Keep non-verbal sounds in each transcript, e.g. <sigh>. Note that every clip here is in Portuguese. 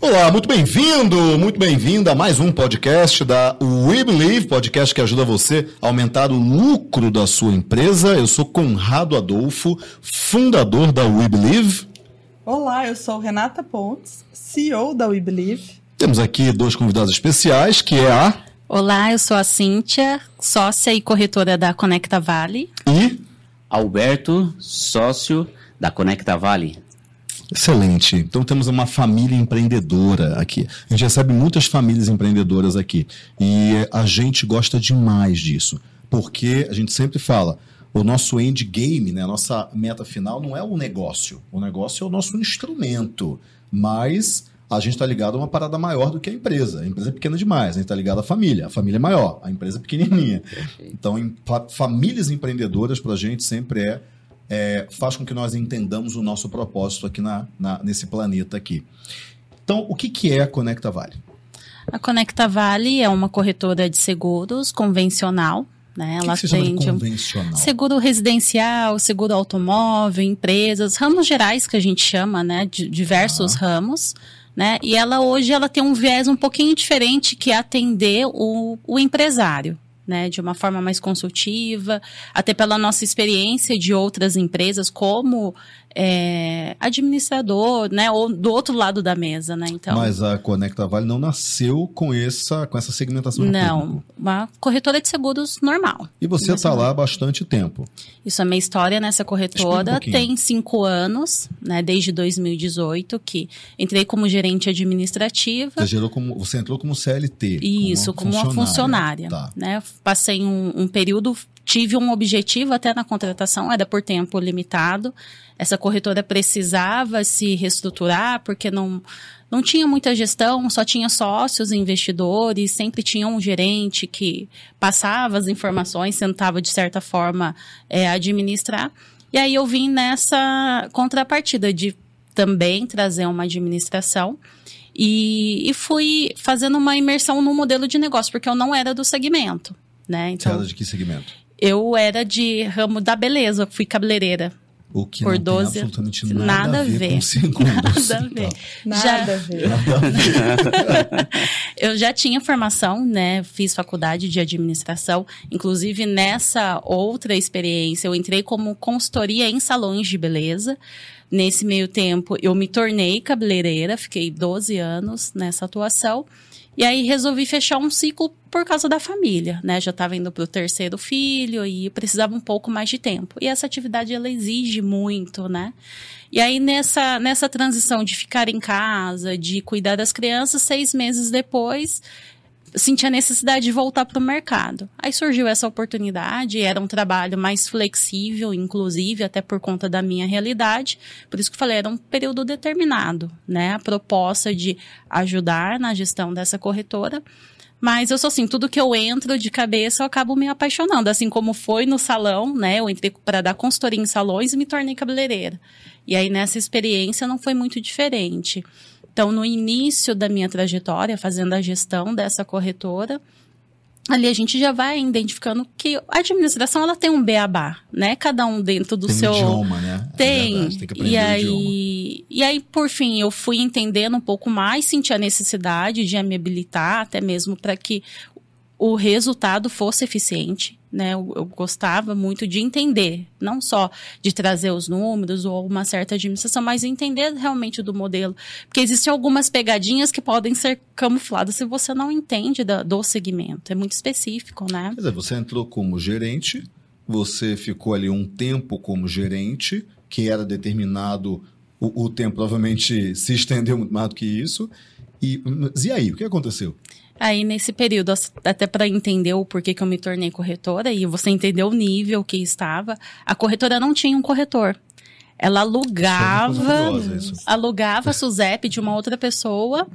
Olá, muito bem-vindo, muito bem-vinda a mais um podcast da We Believe, podcast que ajuda você a aumentar o lucro da sua empresa. Eu sou Conrado Adolfo, fundador da We Believe. Olá, eu sou Renata Pontes, CEO da We Believe. Temos aqui dois convidados especiais, que é a... Olá, eu sou a Cíntia, sócia e corretora da Conecta Vale. E... Alberto, sócio da Conecta Vale. Excelente. Então temos uma família empreendedora aqui. A gente recebe muitas famílias empreendedoras aqui. E a gente gosta demais disso. Porque a gente sempre fala, o nosso endgame, né, a nossa meta final não é o negócio. O negócio é o nosso instrumento. Mas a gente está ligado a uma parada maior do que a empresa. A empresa é pequena demais, a gente está ligado à família. A família é maior, a empresa é pequenininha. Então, em, famílias empreendedoras para a gente sempre é é, faz com que nós entendamos o nosso propósito aqui na, na, nesse planeta aqui. Então, o que, que é a Conecta Vale? A Conecta Vale é uma corretora de seguros convencional, né? Ela que que atende seguro residencial, seguro automóvel, empresas, ramos gerais que a gente chama, né? D diversos ah. ramos. Né? E ela hoje ela tem um viés um pouquinho diferente que é atender o, o empresário né, de uma forma mais consultiva, até pela nossa experiência de outras empresas, como é, administrador, né, ou do outro lado da mesa, né? Então. Mas a Conecta Vale não nasceu com essa com essa segmentação. Não, uma corretora de seguros normal. E você está é. lá há bastante tempo. Isso é minha história nessa né, corretora. Um tem cinco anos, né? Desde 2018 que entrei como gerente administrativa. Você gerou como você entrou como CLT. Isso, como uma como funcionária. Uma funcionária tá. né? Passei um, um período tive um objetivo até na contratação, era por tempo limitado essa corretora precisava se reestruturar porque não não tinha muita gestão, só tinha sócios, investidores, sempre tinha um gerente que passava as informações, tentava de certa forma é, administrar. E aí eu vim nessa contrapartida de também trazer uma administração. E, e, fui fazendo uma imersão no modelo de negócio, porque eu não era do segmento, né? Então, Você era de que segmento? Eu era de ramo da beleza, fui cabeleireira. O que por não 12, tem absolutamente nada, nada a ver, ver com <laughs> Nada a ver. Nada, já... a ver. a ver. <laughs> eu já tinha formação, né? Fiz faculdade de administração. Inclusive, nessa outra experiência, eu entrei como consultoria em salões de beleza. Nesse meio tempo, eu me tornei cabeleireira, fiquei 12 anos nessa atuação. E aí resolvi fechar um ciclo por causa da família, né? Já estava indo para o terceiro filho e precisava um pouco mais de tempo. E essa atividade ela exige muito, né? E aí nessa nessa transição de ficar em casa, de cuidar das crianças, seis meses depois senti a necessidade de voltar para o mercado. Aí surgiu essa oportunidade, era um trabalho mais flexível, inclusive, até por conta da minha realidade. Por isso que eu falei, era um período determinado, né? A proposta de ajudar na gestão dessa corretora. Mas eu sou assim, tudo que eu entro de cabeça, eu acabo me apaixonando. Assim como foi no salão, né? Eu entrei para dar consultoria em salões e me tornei cabeleireira. E aí, nessa experiência, não foi muito diferente. Então, no início da minha trajetória, fazendo a gestão dessa corretora, ali a gente já vai identificando que a administração ela tem um beabá, né? Cada um dentro do tem seu idioma, né? É tem. É verdade, tem e aí e aí por fim eu fui entendendo um pouco mais, senti a necessidade de me habilitar até mesmo para que o resultado fosse eficiente. Né, eu, eu, gostava muito de entender, não só de trazer os números ou uma certa administração, mas entender realmente do modelo. Porque existem algumas pegadinhas que podem ser camufladas se você não entende da, do segmento. É muito específico, né? Quer dizer, você entrou como gerente, você ficou ali um tempo como gerente, que era determinado, o, o tempo provavelmente se estendeu muito mais do que isso. E, e aí, o que aconteceu? Aí, nesse período, até para entender o porquê que eu me tornei corretora e você entender o nível que estava, a corretora não tinha um corretor. Ela alugava, é alugava a Suzep de uma outra pessoa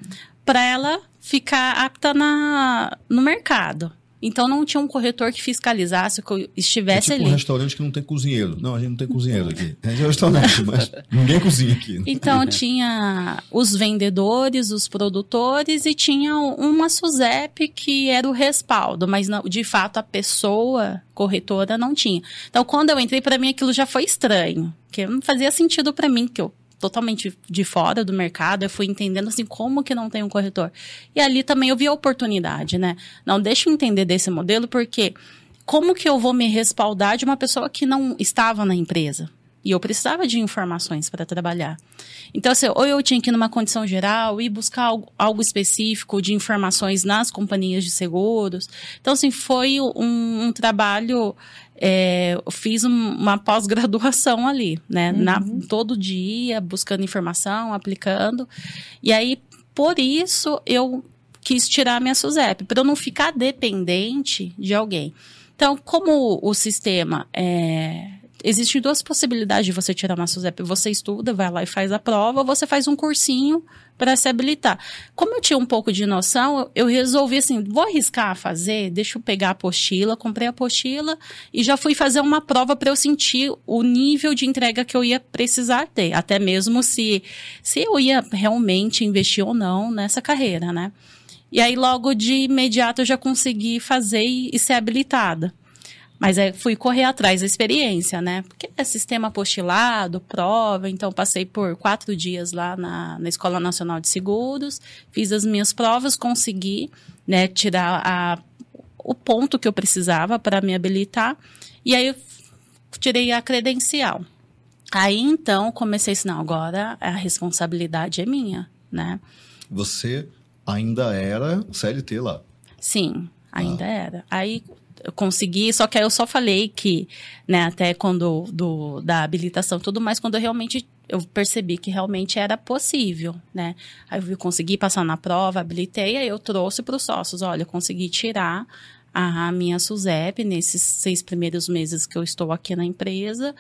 para ela ficar apta na, no mercado. Então não tinha um corretor que fiscalizasse que eu estivesse é tipo ali. um restaurante que não tem cozinheiro. Não, a gente não tem cozinheiro aqui. <laughs> É um restaurante, mas ninguém cozinha aqui. Né? Então <laughs> é. tinha os vendedores, os produtores e tinha uma SUSEP que era o respaldo, mas não, de fato a pessoa corretora não tinha. Então quando eu entrei para mim aquilo já foi estranho, porque não fazia sentido para mim que eu totalmente de fora do mercado, eu fui entendendo assim como que não tem um corretor. E ali também eu vi a oportunidade, né? Não deixa eu entender desse modelo porque como que eu vou me respaldar de uma pessoa que não estava na empresa? E eu precisava de informações para trabalhar. Então, assim, ou eu tinha que ir numa condição geral e buscar algo, algo, específico de informações nas companhias de seguros. Então, assim, foi um, um trabalho é, fiz uma pós-graduação ali, né? Uhum. Na, todo dia, buscando informação, aplicando. E aí, por isso, eu quis tirar a minha SUSEP, para eu não ficar dependente de alguém. Então, como o sistema é, Existem duas possibilidades de você tirar uma SUSEP. Você estuda, vai lá e faz a prova, ou você faz um cursinho para se habilitar. Como eu tinha um pouco de noção, eu resolvi assim, vou arriscar a fazer, deixa eu pegar a apostila, comprei a apostila e já fui fazer uma prova para eu sentir o nível de entrega que eu ia precisar ter, até mesmo se se eu ia realmente investir ou não nessa carreira, né? E aí logo de imediato eu já consegui fazer e, e ser habilitada. Mas é, fui correr atrás da experiência, né? Porque é sistema apostilado, prova, então passei por quatro dias lá na, na Escola Nacional de Seguros, fiz as minhas provas, consegui né, tirar a, o ponto que eu precisava para me habilitar, e aí tirei a credencial. Aí então comecei a ensinar, agora a responsabilidade é minha, né? Você ainda era CLT lá? Sim, ah. ainda ah. era. Aí eu consegui, só que aí eu só falei que, né, até quando do, da habilitação tudo mais, quando eu realmente eu percebi que realmente era possível, né? Aí eu consegui passar na prova, habilitei, aí eu trouxe para os sócios, olha, eu consegui tirar a minha SUSEP nesses seis primeiros meses que eu estou aqui na empresa.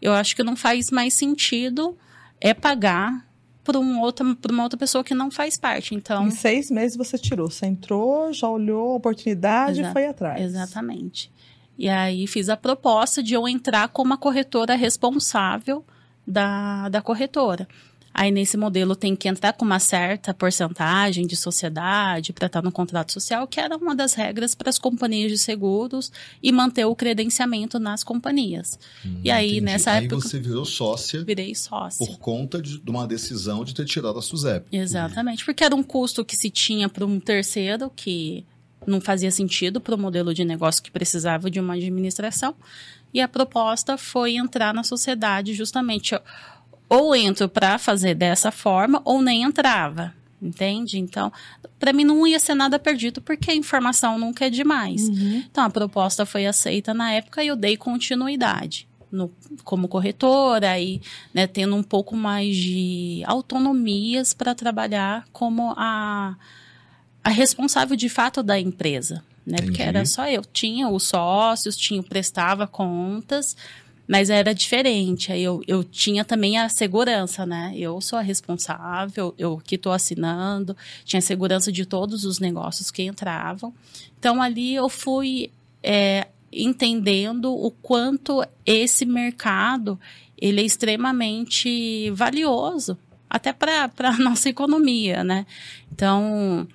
Eu acho que não faz mais sentido é pagar por, um outra, por uma outra pessoa que não faz parte. Então, em seis meses você tirou, você entrou, já olhou a oportunidade e foi atrás. Exatamente. E aí fiz a proposta de eu entrar como a corretora responsável da, da corretora. Aí nesse modelo tem que entrar com uma certa porcentagem de sociedade para estar tá no contrato social, que era uma das regras para as companhias de seguros e manter o credenciamento nas companhias. Hum, e aí entendi. nessa aí época você virou sócia. Virei sócia. Por conta de, de uma decisão de ter tirado a Suzep. Exatamente, hum. porque era um custo que se tinha para um terceiro que não fazia sentido para o modelo de negócio que precisava de uma administração. E a proposta foi entrar na sociedade justamente ou entro para fazer dessa forma ou nem entrava, entende? Então, para mim não ia ser nada perdido porque a informação nunca é demais. Uhum. Então a proposta foi aceita na época e eu dei continuidade. No, como corretora e né, tendo um pouco mais de autonomias para trabalhar como a, a responsável de fato da empresa, né? Porque era só eu. Tinha os sócios, tinha, prestava contas, mas era diferente. Aí eu, eu tinha também a segurança, né? Eu sou a responsável, eu que estou assinando, tinha segurança de todos os negócios que entravam. Então ali eu fui é, entendendo o quanto esse mercado ele é extremamente valioso até para a <laughs> nossa economia, né? Então,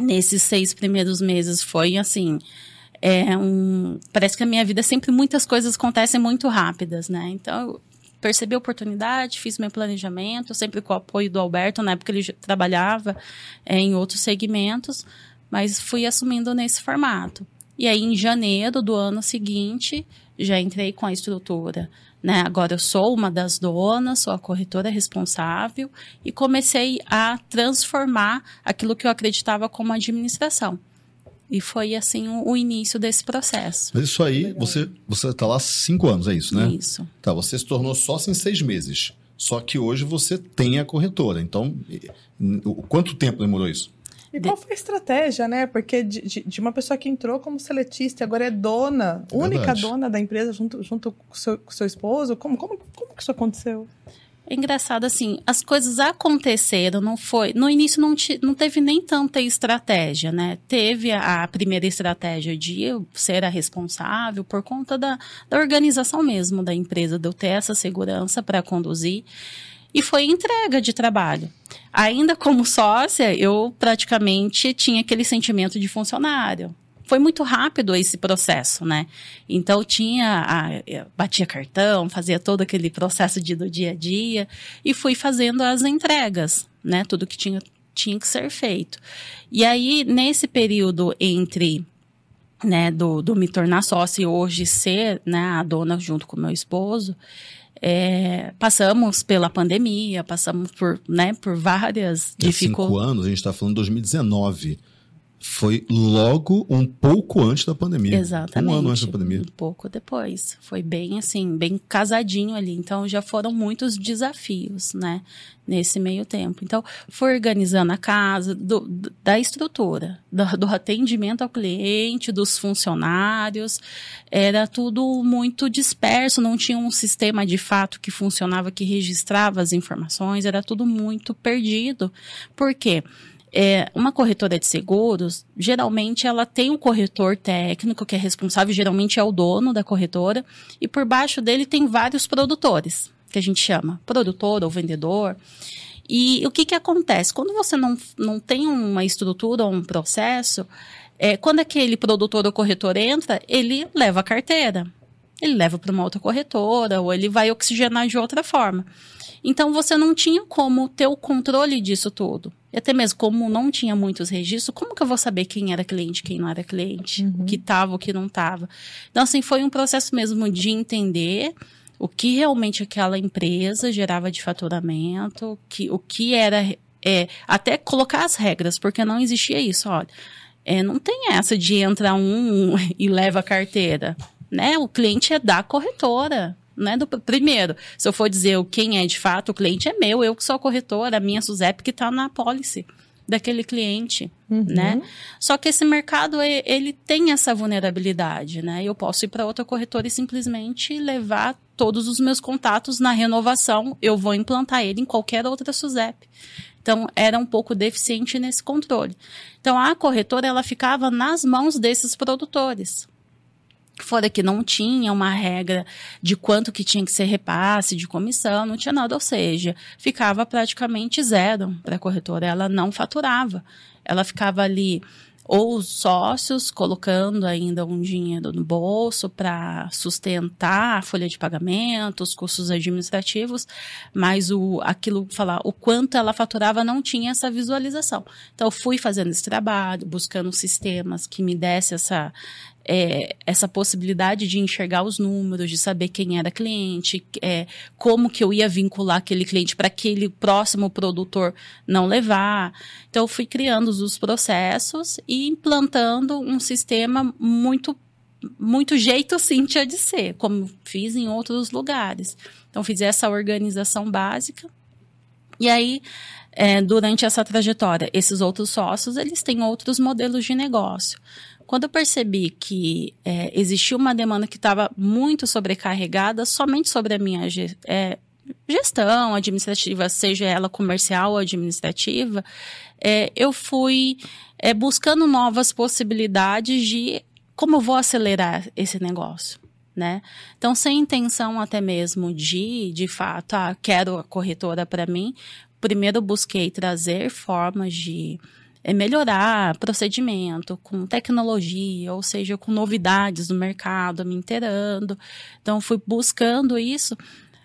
nesses seis primeiros meses foi assim é um, parece que a minha vida sempre muitas coisas acontecem muito rápidas, né? Então, eu percebi a oportunidade, fiz meu planejamento, sempre com o apoio do Alberto, na época ele trabalhava é, em outros segmentos, mas fui assumindo nesse formato. E aí, em janeiro do ano seguinte, já entrei com a estrutura. Né? Agora eu sou uma das donas, sou a corretora responsável e comecei a transformar aquilo que eu acreditava como administração. E foi assim o, o início desse processo. Mas isso aí, você você está lá cinco anos, é isso, né? Isso. Tá, você se tornou sócio em seis meses. Só que hoje você tem a corretora. Então, quanto tempo demorou isso? E qual foi a estratégia, né? Porque de, de, de, uma pessoa que entrou como seletista agora é dona, é única dona da empresa junto, junto com, seu, com seu esposo, como, como, como que isso aconteceu? É engraçado assim, as coisas aconteceram, não foi. No início não, te, não teve nem tanta estratégia, né? Teve a, a primeira estratégia de eu ser a responsável por conta da, da organização mesmo da empresa, de eu ter essa segurança para conduzir e foi entrega de trabalho. Ainda como sócia, eu praticamente tinha aquele sentimento de funcionário foi muito rápido esse processo, né? Então tinha, a, batia cartão, fazia todo aquele processo de, do dia a dia e fui fazendo as entregas, né? Tudo que tinha, tinha que ser feito. E aí, nesse período entre né, do, do me tornar sócia e hoje ser né, a dona junto com meu esposo, é, passamos pela pandemia, passamos por, né, por várias dificuldades. É cinco anos, a gente está falando 2019 foi logo um pouco antes da pandemia. Exatamente. Um ano antes da pandemia. Um pouco depois. Foi bem assim, bem casadinho ali. Então já foram muitos desafios, né? Nesse meio tempo. Então, foi organizando a casa, do, da estrutura, do, do atendimento ao cliente, dos funcionários. Era tudo muito disperso, não tinha um sistema de fato que funcionava, que registrava as informações, era tudo muito perdido. Por quê? Porque é, uma corretora de seguros, geralmente ela tem um corretor técnico que é responsável, geralmente é o dono da corretora, e por baixo dele tem vários produtores, que a gente chama produtor ou vendedor. E o que, que acontece? Quando você não, não tem uma estrutura ou um processo, é, quando aquele produtor ou corretor entra, ele leva a carteira. Ele leva para uma outra corretora, ou ele vai oxigenar de outra forma. Então, você não tinha como ter o controle disso tudo. E até mesmo, como não tinha muitos registros, como que eu vou saber quem era cliente, quem não era cliente? Uhum. O que estava, o que não estava? Então, assim, foi um processo mesmo de entender o que realmente aquela empresa gerava de faturamento, que, o que era... É, até colocar as regras, porque não existia isso, olha... É, não tem essa de entrar um <laughs> e leva a carteira, né? O cliente é da corretora né, do primeiro. Se eu for dizer quem é de fato o cliente, é meu, eu que sou a corretora, a minha Suzep que está na policy daquele cliente, uhum. né? Só que esse mercado ele tem essa vulnerabilidade, né? Eu posso ir para outra corretora e simplesmente levar todos os meus contatos na renovação, eu vou implantar ele em qualquer outra Suzep. Então era um pouco deficiente nesse controle. Então a corretora ela ficava nas mãos desses produtores. Fora que não tinha uma regra de quanto que tinha que ser repasse, de comissão, não tinha nada, ou seja, ficava praticamente zero para a corretora, ela não faturava. Ela ficava ali ou os sócios colocando ainda um dinheiro no bolso para sustentar a folha de pagamento, os custos administrativos, mas o aquilo falar o quanto ela faturava não tinha essa visualização. Então fui fazendo esse trabalho, buscando sistemas que me desse essa é, essa possibilidade de enxergar os números, de saber quem era cliente, é, como que eu ia vincular aquele cliente para aquele próximo produtor não levar. Então, eu fui criando os processos e implantando um sistema muito muito jeito Cíntia de ser, como fiz em outros lugares. Então, fiz essa organização básica. E aí, é, durante essa trajetória, esses outros sócios, eles têm outros modelos de negócio. Quando eu percebi que é, existia uma demanda que estava muito sobrecarregada somente sobre a minha é, gestão administrativa, seja ela comercial ou administrativa, é, eu fui é, buscando novas possibilidades de como eu vou acelerar esse negócio. Né? Então, sem intenção até mesmo de, de fato, ah, quero a corretora para mim, primeiro busquei trazer formas de é melhorar procedimento com tecnologia, ou seja, com novidades do mercado, me inteirando. Então, fui buscando isso.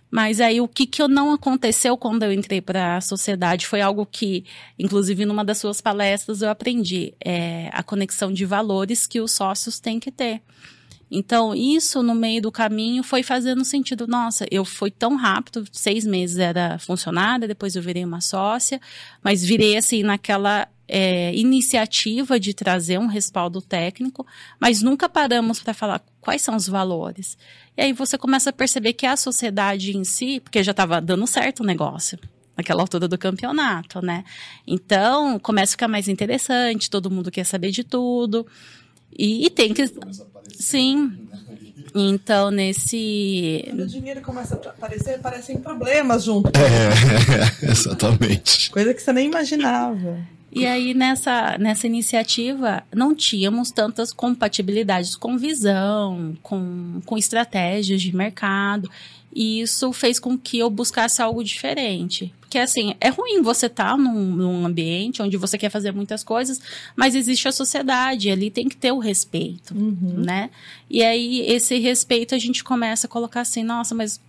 Mas aí o que, que não aconteceu quando eu entrei para a sociedade foi algo que, inclusive, numa das suas palestras eu aprendi, é a conexão de valores que os sócios têm que ter. Então, isso no meio do caminho foi fazendo sentido. Nossa, eu fui tão rápido, seis meses era funcionária, depois eu virei uma sócia, mas virei assim naquela é, iniciativa de trazer um respaldo técnico, mas nunca paramos para falar quais são os valores. E aí você começa a perceber que a sociedade em si, porque já estava dando certo o negócio naquela altura do campeonato, né? Então começa a ficar mais interessante, todo mundo quer saber de tudo. E, e tem que. Sim. Então, nesse. Quando o dinheiro começa a aparecer, aparecem problemas junto. É, <laughs> exatamente. Coisa que você nem imaginava. E aí, nessa, nessa iniciativa, não tínhamos tantas compatibilidades com visão, com, com estratégias de mercado. E isso fez com que eu buscasse algo diferente. Porque, assim, é ruim você estar tá num, num, ambiente onde você quer fazer muitas coisas, mas existe a sociedade, ali tem que ter o respeito, uhum. né? E aí, esse respeito a gente começa a colocar assim, nossa, mas o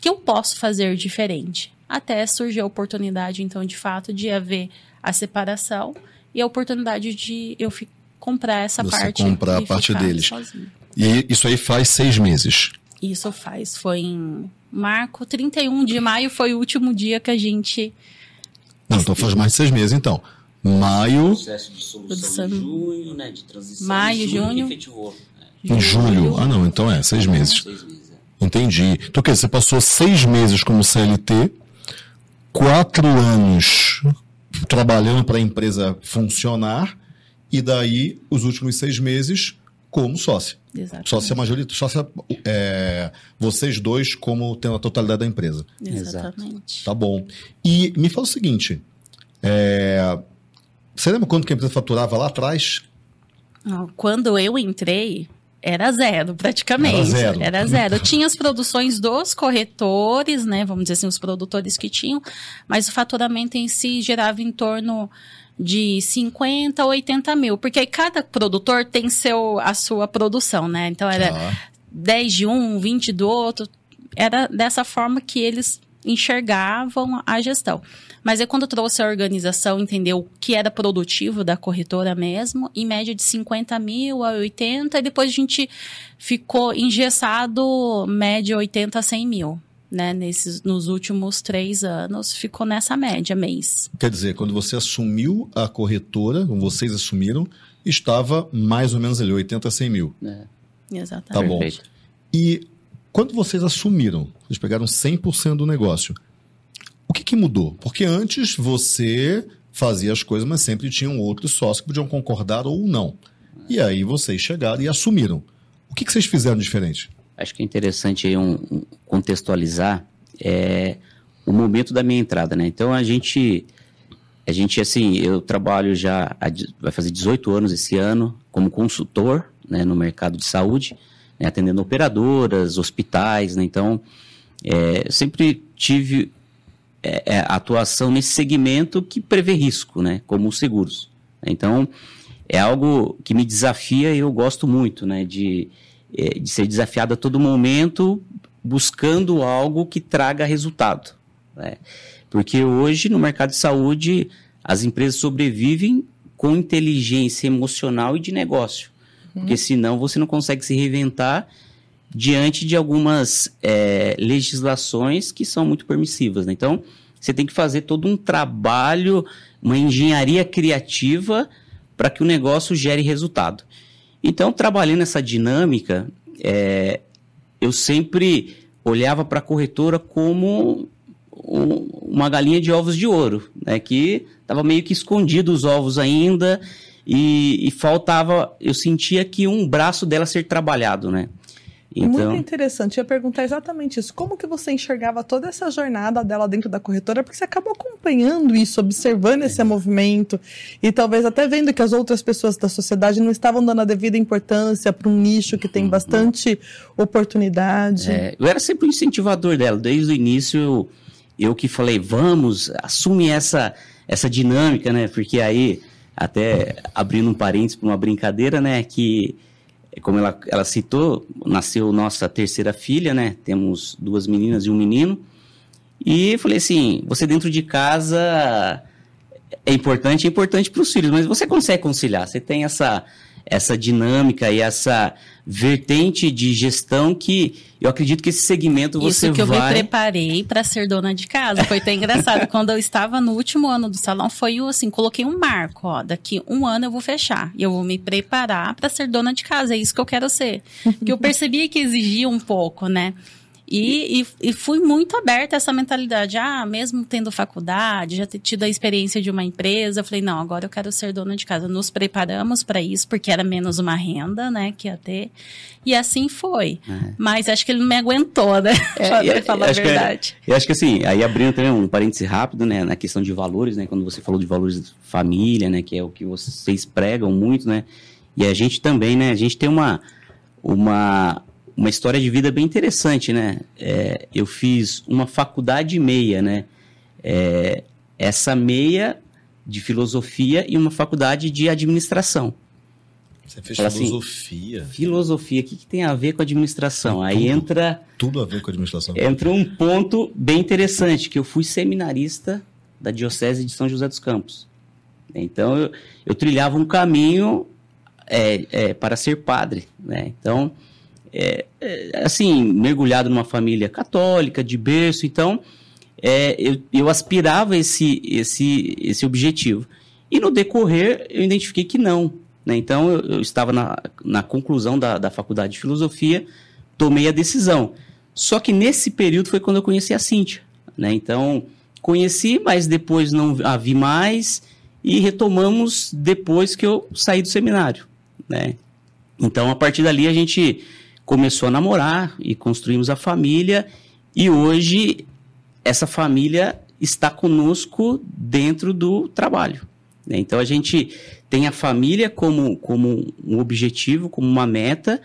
que eu posso fazer diferente? até surgir a oportunidade, então, de fato, de haver a separação e a oportunidade de eu comprar essa Você parte. comprar a parte deles. Sozinho. E isso aí faz seis meses. Isso faz, foi em marco, 31 de maio foi o último dia que a gente... Não, então faz mais de seis meses, então. Maio... Processo de solução em junho, né, de transição Maio, junho, junho efetivou. Né? Em julho. Ah, não, então é, seis então, meses. Seis meses. É. Entendi. Então, quer dizer, você passou seis meses como CLT quatro anos trabalhando para a empresa funcionar e daí os últimos seis meses como sócio. Exatamente. Sócia é majoritária, sócia, é, é, vocês dois como tendo a totalidade da empresa. Exatamente. Tá bom. E me fala o seguinte, é, você lembra quanto que a empresa faturava lá atrás? Ah, quando eu entrei, era zero, praticamente. Era zero. Era zero. Tinha as produções dos corretores, né? Vamos dizer assim, os produtores que tinham, mas o faturamento em si gerava em torno de 50 a 80 mil, porque aí cada produtor tem seu, a sua produção, né? Então era ah. Tá. 10 de um, 20 do outro. Era dessa forma que eles enxergavam a gestão. Mas é quando trouxe a organização, entendeu o que era produtivo da corretora mesmo, em média de 50 mil a 80, e depois a gente ficou engessado média 80 a 100 mil. Né, nesses, nos últimos três anos, ficou nessa média mês. Quer dizer, quando você assumiu a corretora, vocês assumiram, estava mais ou menos ali, 80 a 100 mil. É. Exatamente. Tá bom. Perfeito. E quando vocês assumiram, vocês pegaram 100% do negócio. O que, que mudou? Porque antes você fazia as coisas, mas sempre tinha um outro sócio que podiam concordar ou não. E aí vocês chegaram e assumiram. O que, que vocês fizeram diferente? Acho que é interessante um, um, contextualizar é, o momento da minha entrada, né? Então a gente, a gente assim, eu trabalho já há, vai fazer 18 anos esse ano como consultor, né, no mercado de saúde, né, atendendo operadoras, hospitais, né? Então é, sempre tive é, é, atuação nesse segmento que prevê risco, né? Como os seguros. Então, é algo que me desafia e eu gosto muito, né? De, é, de ser desafiado a todo momento, buscando algo que traga resultado. Né? Porque hoje, no mercado de saúde, as empresas sobrevivem com inteligência emocional e de negócio. Uhum. Porque senão você não consegue se reinventar diante de algumas é, legislações que são muito permissivas. Né? Então, você tem que fazer todo um trabalho, uma engenharia criativa para que o negócio gere resultado. Então, trabalhando essa dinâmica, é, eu sempre olhava para a corretora como uma galinha de ovos de ouro, né? que estava meio que escondido os ovos ainda e, e faltava, eu sentia que um braço dela ser trabalhado, né? É então... Muito interessante. Eu ia perguntar exatamente isso. Como que você enxergava toda essa jornada dela dentro da corretora? Porque você acabou acompanhando isso, observando esse movimento e talvez até vendo que as outras pessoas da sociedade não estavam dando a devida importância para um nicho que tem uhum. bastante oportunidade. É, eu era sempre um incentivador dela. Desde o início, eu, eu que falei, vamos, assume essa, essa dinâmica, né? Porque aí, até abrindo um parênteses para uma brincadeira, né? Que é como ela, ela citou, nasceu nossa terceira filha, né? Temos duas meninas e um menino. E falei assim: você dentro de casa é importante, é importante para os filhos, mas você consegue conciliar, você tem essa essa dinâmica e essa vertente de gestão que eu acredito que esse segmento você vai... Isso que eu vai... me preparei para ser dona de casa. Foi até engraçado. <laughs> Quando eu estava no último ano do salão, foi assim, coloquei um marco, ó, daqui um ano eu vou fechar. E eu vou me preparar para ser dona de casa. É isso que eu quero ser. <laughs> que eu percebi que exigia um pouco, né? E, e, e, fui muito aberta a essa mentalidade. Ah, mesmo tendo faculdade, já ter tido a experiência de uma empresa, eu falei, não, agora eu quero ser dona de casa. Nos preparamos para isso, porque era menos uma renda, né, que ia ter. E assim foi. É. Mas acho que ele não me aguentou, né? É, <laughs> pra é, falar a é, verdade. Que, eu acho que assim, aí abrindo também um parêntese rápido, né, na questão de valores, né, quando você falou de valores família, né, que é o que vocês pregam muito, né, e a gente também, né, a gente tem uma uma uma história de vida bem interessante, né? É, eu fiz uma faculdade meia, né? É, essa meia de filosofia e uma faculdade de administração. Você fez assim, filosofia? filosofia, o que, que, tem a ver com administração? Tem Aí tudo, entra. Tudo a ver com administração. Entra um ponto bem interessante, que eu fui seminarista da Diocese de São José dos Campos. Então, eu, eu trilhava um caminho é, é para ser padre. Né? Então, é, é, assim, mergulhado numa família católica, de berço, então é, eu, eu aspirava esse, esse, esse objetivo. E no decorrer eu identifiquei que não. Né? Então eu, eu estava na, na conclusão da, da faculdade de filosofia, tomei a decisão. Só que nesse período foi quando eu conheci a Cíntia. Né? Então conheci, mas depois não a vi mais e retomamos depois que eu saí do seminário. Né? Então a partir dali a gente começou a namorar e construímos a família. E hoje essa família está conosco dentro do trabalho. Né? Então a gente tem a família como, como um objetivo, como uma meta,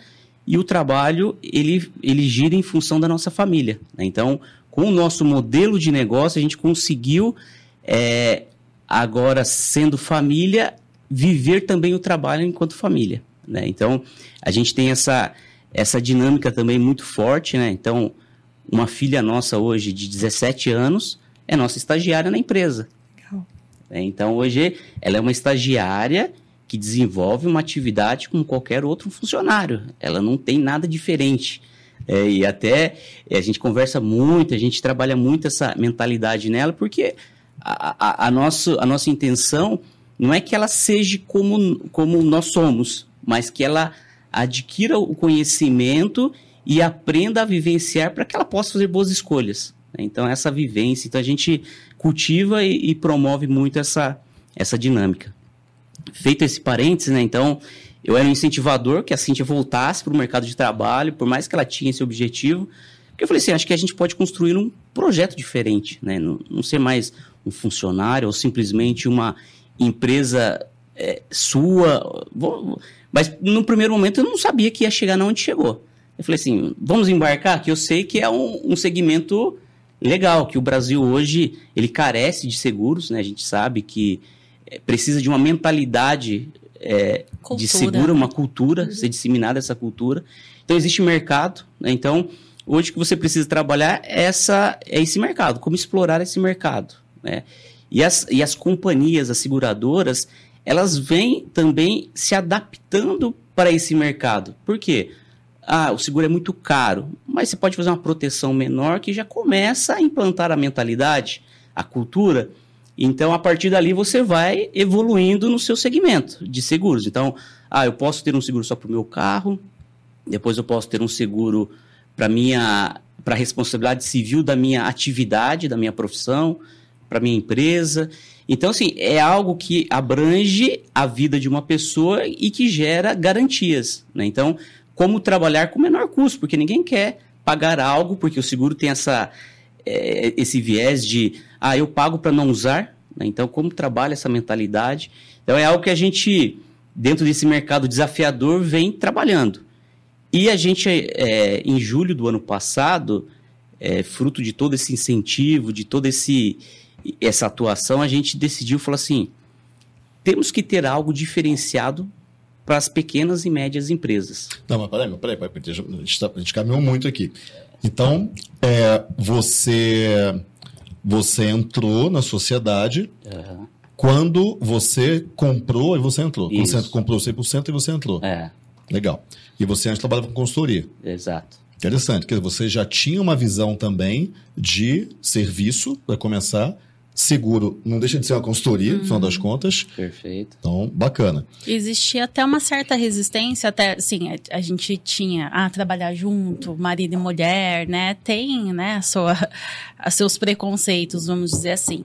e o trabalho ele, ele gira em função da nossa família. Né? Então, com o nosso modelo de negócio, a gente conseguiu, é, agora sendo família, viver também o trabalho enquanto família. Né? Então, a gente tem essa, essa dinâmica também é muito forte, né? Então, uma filha nossa hoje de 17 anos é nossa estagiária na empresa. Legal. É, então, hoje ela é uma estagiária que desenvolve uma atividade como qualquer outro funcionário. Ela não tem nada diferente. É, e até é, a gente conversa muito, a gente trabalha muito essa mentalidade nela, porque a, a, a, nosso, a nossa intenção não é que ela seja como, como nós somos, mas que ela adquira o conhecimento e aprenda a vivenciar para que ela possa fazer boas escolhas. Né? Então, essa vivência, então a gente cultiva e, e promove muito essa, essa dinâmica. Feito esse parênteses, né? Então, eu era um incentivador que a Cintia voltasse para o mercado de trabalho, por mais que ela tinha esse objetivo, porque eu falei assim, acho que a gente pode construir um projeto diferente, né? Não, não ser mais um funcionário ou simplesmente uma empresa é, sua. Vou, mas no primeiro momento eu não sabia que ia chegar na onde chegou. Eu falei assim, vamos embarcar, que eu sei que é um, um segmento legal, que o Brasil hoje ele carece de seguros, né? A gente sabe que eh, precisa de uma mentalidade é, de seguro, uma cultura, uhum. ser disseminada essa cultura. Então existe mercado, né? Então, hoje que você precisa trabalhar é essa, é esse mercado, como explorar esse mercado. Né? E, as, e as companhias, as seguradoras, elas vêm também se adaptando para esse mercado. Por quê? Ah, o seguro é muito caro, mas você pode fazer uma proteção menor que já começa a implantar a mentalidade, a cultura. Então, a partir dali, você vai evoluindo no seu segmento de seguros. Então, ah, eu posso ter um seguro só para o meu carro, depois eu posso ter um seguro para minha para responsabilidade civil da minha atividade, da minha profissão, para minha empresa. Então, assim, é algo que abrange a vida de uma pessoa e que gera garantias. Né? Então, como trabalhar com menor custo, porque ninguém quer pagar algo, porque o seguro tem essa, é, esse viés de, ah, eu pago para não usar. Né? Então, como trabalha essa mentalidade? Então, é algo que a gente, dentro desse mercado desafiador, vem trabalhando. E a gente, é, é em julho do ano passado, é, fruto de todo esse incentivo, de todo esse essa atuação, a gente decidiu falar assim: temos que ter algo diferenciado para as pequenas e médias empresas. Não, mas peraí, peraí, peraí, peraí a, gente tá, a gente caminhou muito aqui. Então, é, você, você entrou na sociedade. Uhum. Quando você comprou e você entrou. Isso. Quando você comprou 100% e você entrou. É. Legal. E você antes trabalhava com consultoria. Exato. Interessante, porque você já tinha uma visão também de serviço, para começar, seguro não deixa de ser uma consultoria, uhum. no final das uhum. contas. Perfeito. Então, bacana. Existia até uma certa resistência, até assim, a, a gente tinha a ah, trabalhar junto, marido e mulher, né? Tem, né, a sua, <laughs> a seus preconceitos, vamos dizer assim.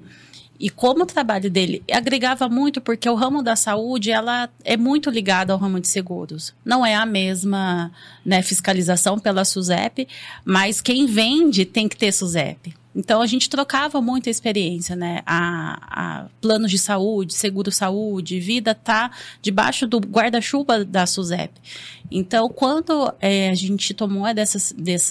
E como o trabalho dele agregava muito, porque o ramo da saúde ela é muito ligado ao ramo de seguros. Não é a mesma né, fiscalização pela SUSEP, mas quem vende tem que ter SUSEP. Então a gente trocava muito a experiência, né? A, a planos de saúde, seguro saúde, vida tá debaixo do guarda-chuva da SUSEP. Então, quando é, a gente tomou essa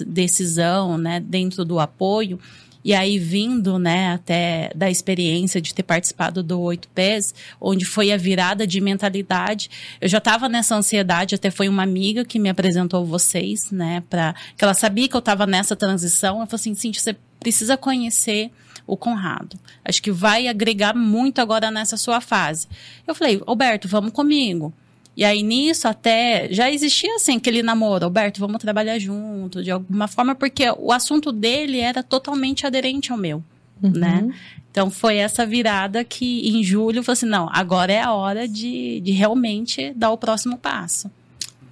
decisão, né, dentro do apoio, e aí vindo, né, até da experiência de ter participado do Oito Pés, onde foi a virada de mentalidade. Eu já estava nessa ansiedade, até foi uma amiga que me apresentou vocês, né, para que ela sabia que eu estava nessa transição. Ela falou assim, Cintia, você precisa conhecer o Conrado. Acho que vai agregar muito agora nessa sua fase. Eu falei, Alberto, vamos comigo. E aí nisso até já existia assim aquele namoro, Alberto, vamos trabalhar junto de alguma forma, porque o assunto dele era totalmente aderente ao meu, uhum. né? Então foi essa virada que em julho eu falei assim, não, agora é a hora de, de realmente dar o próximo passo.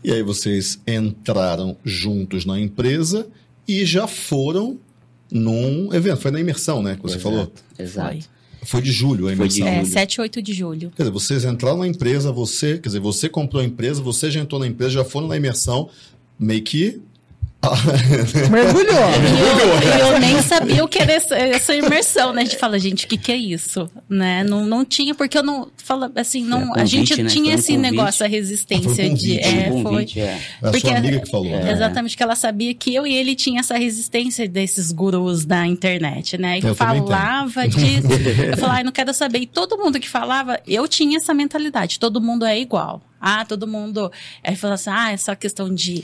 E aí vocês entraram juntos na empresa e já foram num evento. Foi na imersão, né? Que você exato, falou. Exato. Foi de julho a imersão. Foi de, é, 7 e 8 de julho. Quer dizer, vocês entraram na empresa, você, quer dizer, você comprou a empresa, você já entrou na empresa, já foram na imersão, meio que Mergulhou. E eu, eu, nem sabia o que era essa, imersão, né? A gente fala, gente, o que, que é isso? Né? Não, não tinha, porque eu não fala assim, não, convite, a gente né? tinha um esse convite. negócio, a ah, resistência ah, um de. É, um convite, foi. É. Porque, a sua amiga que falou. É. Exatamente, que ela sabia que eu e ele tinha essa resistência desses gurus da internet, né? E eu falava disso. eu falava, ah, não quero saber. E todo mundo que falava, eu tinha essa mentalidade, todo mundo é igual. Ah, todo mundo. Aí falou assim, ah, essa é questão de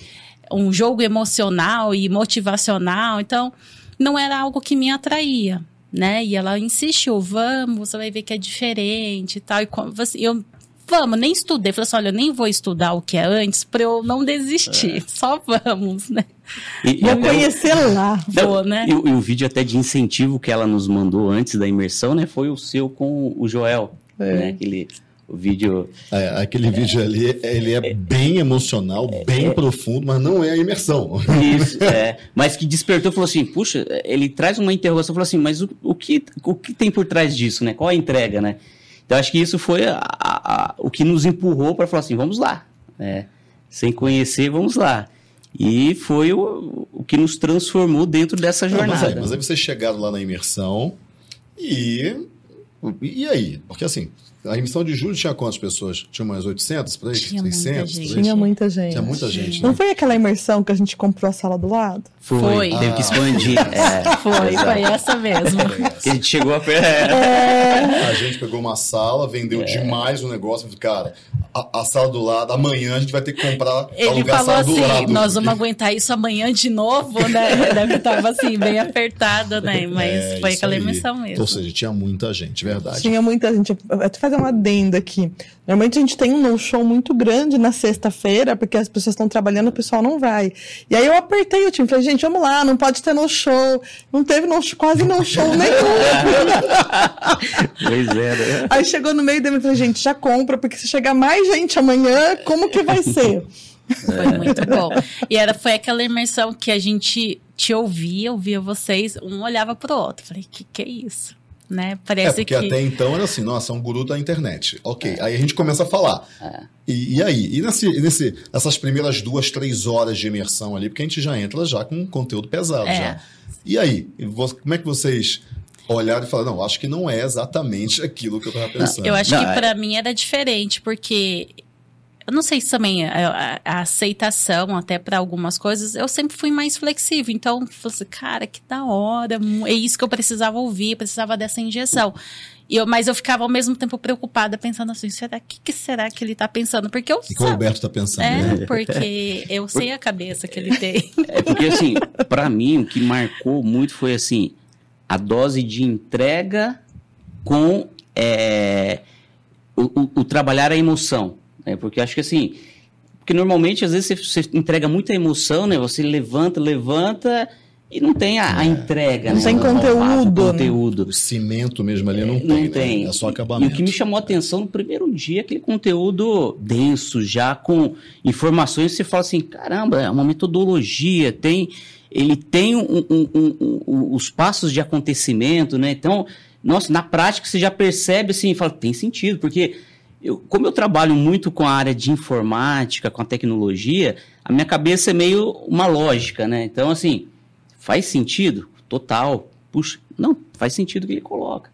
um jogo emocional e motivacional. Então, não era algo que me atraía, né? E ela insistiu, vamos, você vai ver que é diferente e tal. E eu, vamos, nem estudei. Falei assim, olha, eu nem vou estudar o que é antes para eu não desistir. É. Só vamos, né? E, vou conhecer <laughs> lá, vou, né? E, e, o vídeo até de incentivo que ela nos mandou antes da imersão, né? Foi o seu com o Joel, é. né? o vídeo. É, aquele é, vídeo ali, ele é, é bem emocional, é. bem profundo, mas não é a imersão. Isso, <laughs> é. Mas que despertou, falou assim, puxa, ele traz uma interrogação, falou assim, mas o, o, que, o que tem por trás disso, né? Qual a entrega, né? Então acho que isso foi a, a, a, o que nos empurrou para falar assim, vamos lá, né? Sem conhecer, vamos lá. E foi o, o que nos transformou dentro dessa jornada. mas, aí, mas aí vocês chegaram lá na imersão e. E aí? Porque assim, a emissão de julho tinha quantas pessoas? Tinha umas 800 por aí? Tinha 600? Muita Tinha muita gente. Tinha muita gente. Né? Não foi aquela imersão que a gente comprou a sala do lado? Foi. foi. Ah. Teve que expandir. <laughs> É, foi, foi essa mesmo. Foi essa. A gente chegou a. É. A gente pegou uma sala, vendeu é. demais o negócio. Cara, a, a, sala do lado, amanhã a gente vai ter que comprar. Ele falou assim: lado, nós vamos aguentar isso amanhã de novo, né? <laughs> Deve estar assim, bem apertada, né? É, Mas é, foi aquela emissão mesmo. Ou seja, tinha muita gente, verdade. Tinha muita gente. Eu, eu, eu, fazer um aqui. Normalmente a gente tem um show muito grande na sexta-feira, porque as pessoas estão trabalhando, o pessoal não vai. E aí eu apertei o time, falei, gente, vamos lá, não pode ter no show. Não teve no, quase não show nenhum. <laughs> pois é, né? Aí chegou no meio dele e falei, gente, já compra, porque se chegar mais gente amanhã, como que vai ser? <laughs> Foi muito bom. E era, foi aquela imersão que a gente te ouvia, ouvia vocês, um olhava pro outro. Falei, que que é isso? né? É, Parece é, porque que... até então era assim, nossa, é um guru da internet. Ok, é. aí a gente começa a falar. É. E, e, aí? E nesse, nesse, essas primeiras duas, três horas de imersão ali, porque a gente já entra já com conteúdo pesado. É. Já. E aí? Como é que vocês olharam e falaram, não, acho que não é exatamente <laughs> aquilo que eu estava pensando. Não, eu acho não, que é para mim era diferente, porque eu não sei se também a, é, é, a aceitação até para algumas coisas, eu sempre fui mais flexível. Então, falei assim, cara, que da hora, é isso que eu precisava ouvir, eu precisava dessa injeção. Eu, mas eu ficava ao mesmo tempo preocupada, pensando assim, será que, que será que ele está pensando? Porque eu. O que o Roberto está pensando? É, né? porque <laughs> eu sei a cabeça que ele tem. É porque, assim, para mim, o que marcou muito foi assim: a dose de entrega com é, o, o, o trabalhar a emoção. Né? Porque acho que assim, porque normalmente às vezes você, entrega muita emoção, né? Você levanta, levanta e não tem a, a é. entrega. Não né? tem conteúdo. Não né? conteúdo. O cimento mesmo ali é, não, é, tem, não tem. Né? É só acabamento. E o que me chamou a atenção no primeiro dia, aquele conteúdo denso, já com informações, você fala assim, caramba, é uma metodologia, tem... Ele tem um, um, um, os passos de acontecimento, né? Então, nossa, na prática você já percebe assim, fala, tem sentido, porque eu, como eu trabalho muito com a área de informática, com a tecnologia, a minha cabeça é meio uma lógica, né? Então, assim, faz sentido? Total. Puxa, não, faz sentido que ele coloca.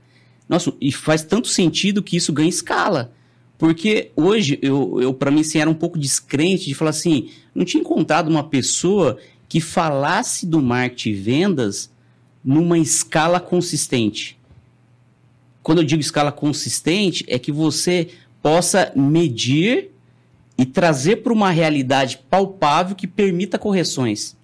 Nossa, e faz tanto sentido que isso ganha escala. Porque hoje, eu, eu para mim, assim, era um pouco descrente de falar assim, não tinha encontrado uma pessoa que falasse do marketing e vendas numa escala consistente. Quando eu digo escala consistente, é que você possa medir e trazer para uma realidade palpável que permita correções.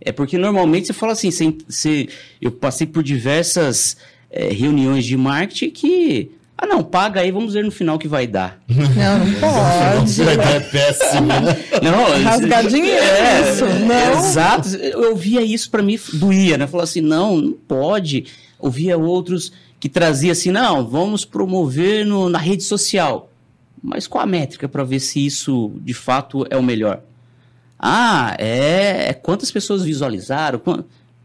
É porque normalmente você fala assim, você, eu passei por diversas é, reuniões de marketing que. Ah, não, paga aí, vamos ver no final que vai dar. Não, não <laughs> pode. Vai dar é péssimo. Né? <laughs> Não, Rasgar dinheiro é, isso, é, Exato. Eu ouvia isso, para mim doía, né? Falava assim, não, não pode. Ouvia outros que trazia assim, não, vamos promover no, na rede social. Mas qual a métrica para ver se isso de fato é o melhor? Ah, é, é quantas pessoas visualizaram? Quant...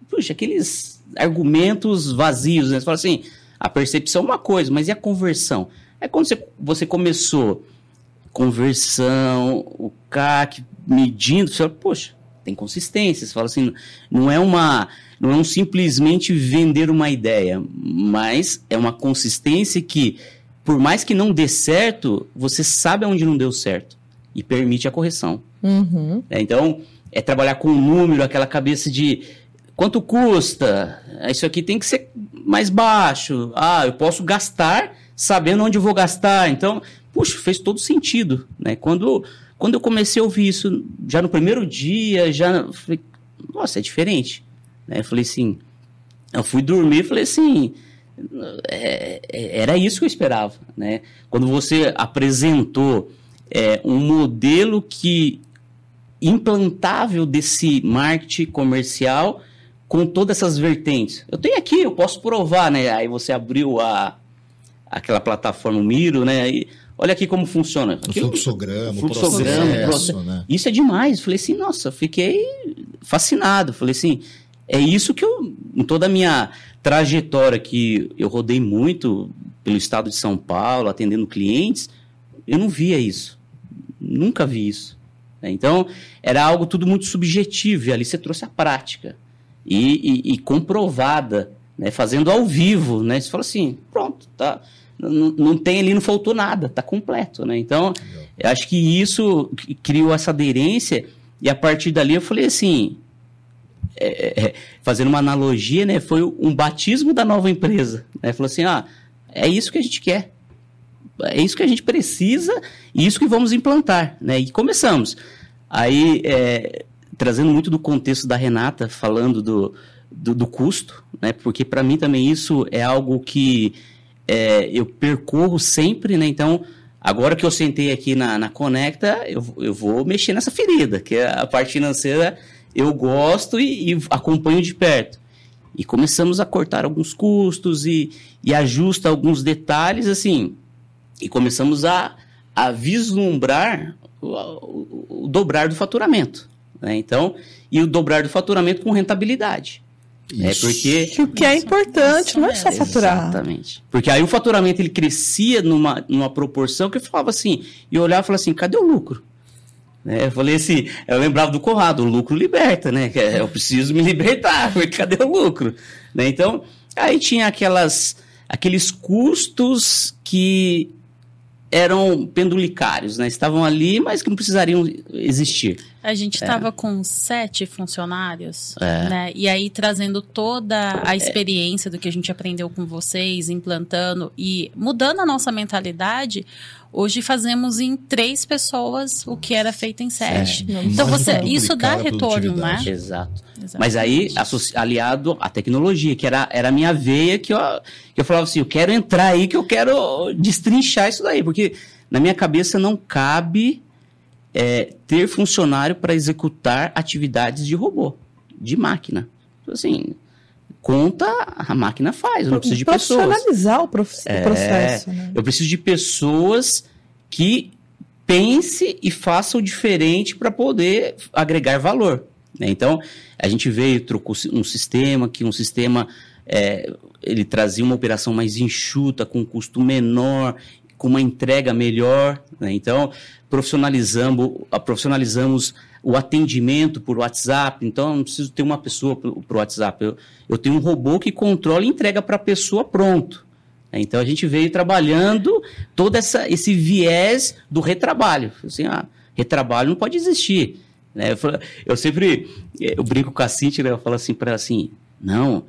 Puxa, aqueles argumentos vazios, né? Você fala assim, a percepção é uma coisa, mas e a conversão? É quando você, você começou conversão, o CAC, medindo, você fala, poxa, tem consistência. Você fala assim, não é uma, não é um simplesmente vender uma ideia, mas é uma consistência que por mais que não dê certo, você sabe onde não deu certo e permite a correção. Uhum. É, então, é trabalhar com o número, aquela cabeça de quanto custa, ah, isso aqui tem que ser mais baixo, ah, eu posso gastar sabendo onde eu vou gastar. Então, puxa, fez todo sentido. Né? Quando, quando eu comecei a ouvir isso, já no primeiro dia, já falei, nossa, é diferente. Né? Eu falei assim, eu fui dormir e falei assim, é, é, era isso que eu esperava, né? Quando você apresentou é, um modelo que implantável desse marketing comercial com todas essas vertentes. Eu tenho aqui, eu posso provar, né? Aí você abriu a aquela plataforma Miro, né? E olha aqui como funciona. Aquilo, o fluxograma, o fluxograma, processo, processo, né? Isso é demais. Falei assim, nossa, fiquei fascinado. Falei assim, é isso que eu, em toda a minha trajetória que eu rodei muito pelo estado de São Paulo, atendendo clientes, eu não via isso. Nunca vi isso. Né? Então, era algo tudo muito subjetivo, e ali você trouxe a prática. E, e, e comprovada, né? fazendo ao vivo, né? Você falou assim, pronto, tá, não, não, tem ali, não faltou nada, tá completo, né? Então, acho que isso criou essa aderência e a partir dali eu falei assim, é, é, fazendo uma analogia, né, foi um batismo da nova empresa. Né? Falou assim, ah, é isso que a gente quer. É isso que a gente precisa e isso que vamos implantar. Né? E começamos. Aí, é, trazendo muito do contexto da Renata, falando do, do, do custo, né? porque para mim também isso é algo que é, eu percorro sempre, né? então... Agora que eu sentei aqui na, na Conecta, eu, eu vou mexer nessa ferida, que é a parte financeira eu gosto e, e acompanho de perto. E começamos a cortar alguns custos e, e ajusta alguns detalhes, assim. E começamos a, a vislumbrar o, o, o dobrar do faturamento. Né? Então, e o dobrar do faturamento com rentabilidade. É Isso. É porque o que é importante não é só faturar. Exatamente. Porque aí o faturamento ele crescia numa, numa proporção que eu falava assim, e olhava e falava assim, cadê o lucro? Né? Eu falei assim, eu lembrava do Conrado, o lucro liberta, né? É, eu preciso me libertar, <laughs> cadê o lucro? Né? Então, aí tinha aquelas, aqueles custos que eram pendulicários, né? Estavam ali, mas que não precisariam existir. A gente estava é. com sete funcionários, é. né? E aí trazendo toda a experiência do que a gente aprendeu com vocês, implantando e mudando a nossa mentalidade. Hoje fazemos em três pessoas o que era feito em sete. É. Então você, isso dá retorno, né? Exato. Exatamente. Mas aí aliado à tecnologia, que era, era a minha veia que eu, que eu falava assim, eu quero entrar aí que eu quero destrinchar isso daí, porque na minha cabeça não cabe é, ter funcionário para executar atividades de robô, de máquina. Tipo assim, conta, a máquina faz, eu não preciso de pessoas. Profissionalizar o prof... é, processo. Né? Eu preciso de pessoas que pense e faça o diferente para poder agregar valor. Né? Então, a gente veio, trocou um sistema, que um sistema é, ele trazia uma operação mais enxuta, com um custo menor, com uma entrega melhor. Né? Então, profissionalizamos, ah, profissionalizamos o atendimento por WhatsApp, então eu não preciso ter uma pessoa para o WhatsApp. Eu, eu, tenho um robô que controla e entrega para a pessoa pronto. É, então a gente veio trabalhando todo essa, esse viés do retrabalho. Assim, ah, retrabalho não pode existir. Né? Eu, falo, eu, sempre eh, eu brinco com a Cintia, né? eu falo assim para ela assim, não,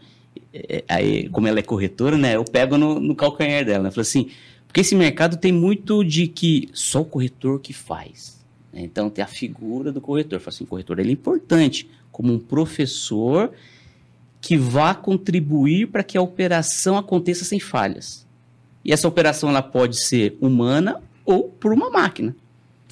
eh, eh, aí, como ela é corretora, né? eu pego no, no calcanhar dela. Né? Eu falo assim, porque esse mercado tem muito de que só o corretor que faz. Né? Então tem a figura do corretor. Fala assim, o corretor ele é importante como um professor que vá contribuir para que a operação aconteça sem falhas. E essa operação ela pode ser humana ou por uma máquina.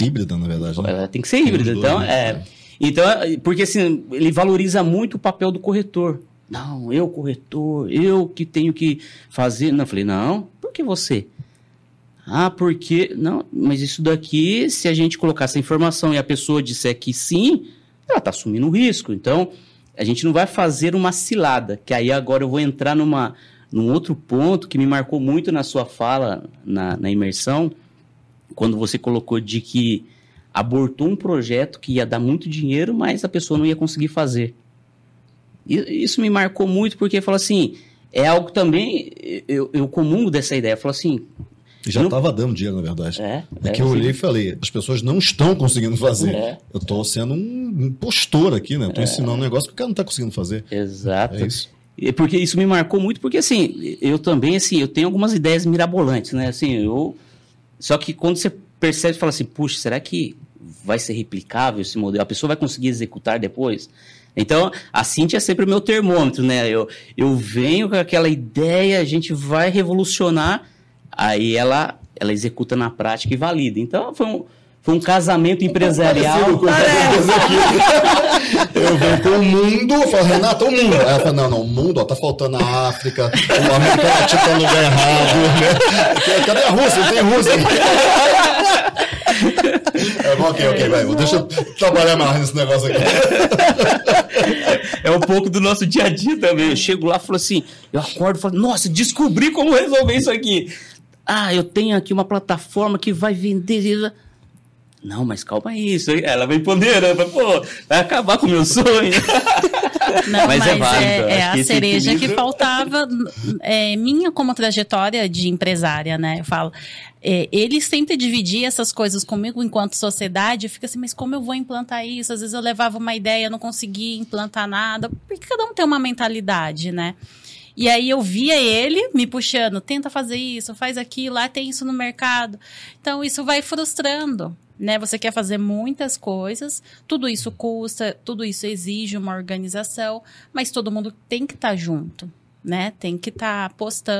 Híbrida, na verdade. Né? Ela tem que ser híbrida. então, né? é, então, é, porque assim, ele valoriza muito o papel do corretor. Não, eu corretor, eu que tenho que fazer. Não, eu falei, não, por que você? Ah, porque. Não, mas isso daqui, se a gente colocar essa informação e a pessoa disser que sim, ela está assumindo o risco. Então, a gente não vai fazer uma cilada, que aí agora eu vou entrar numa, num outro ponto que me marcou muito na sua fala, na, na imersão, quando você colocou de que abortou um projeto que ia dar muito dinheiro, mas a pessoa não ia conseguir fazer. isso me marcou muito, porque falou assim, é algo também, eu, eu comungo dessa ideia, falou assim, já estava dando dia na verdade. É, é que é. eu olhei e falei, as pessoas não estão conseguindo fazer. É. Eu estou sendo um impostor aqui, né? Estou é. ensinando um negócio que o cara não está conseguindo fazer. Exato. É isso. Porque isso me marcou muito, porque assim, eu também, assim, eu tenho algumas ideias mirabolantes, né? Assim, eu... Só que quando você percebe e fala assim, puxa, será que vai ser replicável esse modelo? A pessoa vai conseguir executar depois? Então, a Cintia é sempre o meu termômetro, né? Eu, eu venho com aquela ideia, a gente vai revolucionar Aí ela, ela executa na prática e valida. Então foi um, foi um casamento empresarial. eu venho o mundo, falo, Renata, o mundo. ela fala, não, não, o mundo, ó, tá faltando a África, o América Latina tá no lugar errado, <laughs> Cadê a Rússia? Não tem Rússia. É, ok, ok, vai. Deixa eu trabalhar mais nesse negócio aqui. É um pouco do nosso dia a dia também. Eu chego lá e falo assim, eu acordo e falo, nossa, descobri como resolver isso aqui. Ah, eu tenho aqui uma plataforma que vai vender. Não, mas calma aí, isso aí. Ela vem ponderando, pô, vai acabar com o meu sonho. <laughs> Não, mas, é mas, é válido. É, é a cereja que faltava, é, minha como trajetória de empresária, né? Eu falo, é, ele sempre dividia essas coisas comigo enquanto sociedade. Fica assim, mas como eu vou implantar isso? Às vezes eu levava uma ideia, não conseguia implantar nada. Porque cada um tem uma mentalidade, né? E aí eu via ele me puxando, tenta fazer isso, faz aquilo, lá tem isso no mercado. Então isso vai frustrando, né? Você quer fazer muitas coisas, tudo isso custa, tudo isso exige uma organização, mas todo mundo tem que estar tá junto. Né? Tem que estar tá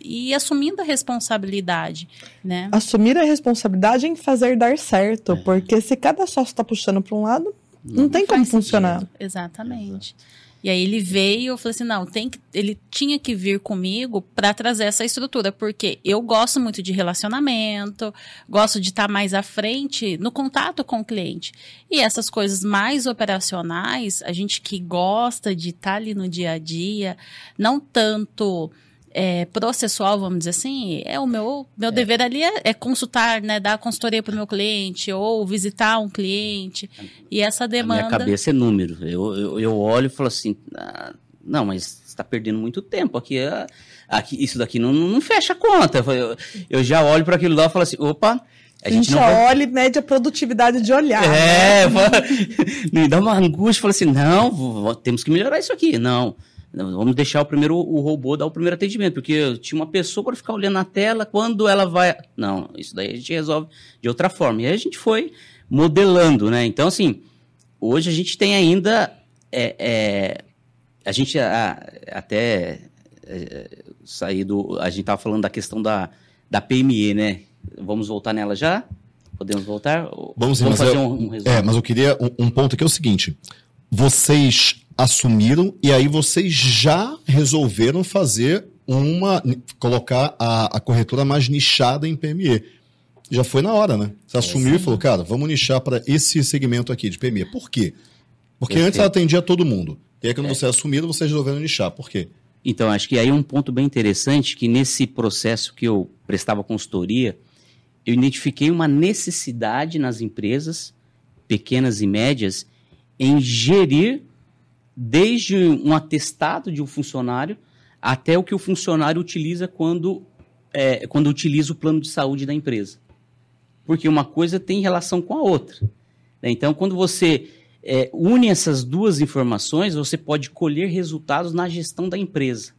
e assumindo a responsabilidade, né? Assumir a responsabilidade em fazer dar certo, é. porque se cada sócio está puxando para um lado, não, não tem como sentido. funcionar. Exatamente. Exato. E aí ele veio, eu falei assim, não, tem que, ele tinha que vir comigo para trazer essa estrutura, porque eu gosto muito de relacionamento, gosto de estar tá mais à frente no contato com o cliente. E essas coisas mais operacionais, a gente que gosta de estar tá ali no dia a dia, não tanto é, processual, vamos dizer assim, é o meu, meu é. dever ali é, é, consultar, né, dar consultoria para o meu cliente ou visitar um cliente e essa demanda. A minha cabeça é número. Eu, eu, eu olho e falo assim, ah, não, mas está perdendo muito tempo aqui. É, aqui isso daqui não, não fecha a conta. Eu, eu já olho para aquilo lá e falo assim, opa, a, a gente, gente vai... olha e mede a produtividade de olhar. É, né? <laughs> me dá uma angústia, fala assim, não, temos que melhorar isso aqui. Não, Vamos deixar o primeiro o robô dar o primeiro atendimento, porque tinha uma pessoa para ficar olhando na tela quando ela vai. Não, isso daí a gente resolve de outra forma. E aí a gente foi modelando, né? Então, assim, hoje a gente tem ainda. É, é, a gente a, até é, do. A gente estava falando da questão da, da PME, né? Vamos voltar nela já? Podemos voltar? Vamos, Vamos fazer eu, um, um resumo. É, mas eu queria. Um, um ponto aqui é o seguinte: vocês assumiram e aí vocês já resolveram fazer uma colocar a, a corretora mais nichada em PME. Já foi na hora, né? Você é assumiu e falou, cara, vamos nichar para esse segmento aqui de PME. Por quê? Porque Perfeito. antes ela atendia todo mundo. E aí, quando é. você é assumido, você resolveu nichar. Por quê? Então, acho que aí um ponto bem interessante que nesse processo que eu prestava consultoria, eu identifiquei uma necessidade nas empresas, pequenas e médias, em gerir desde um atestado de um funcionário até o que o funcionário utiliza quando, é, quando utiliza o plano de saúde da empresa. Porque uma coisa tem relação com a outra. Né? Então, quando você é, une essas duas informações, você pode colher resultados na gestão da empresa.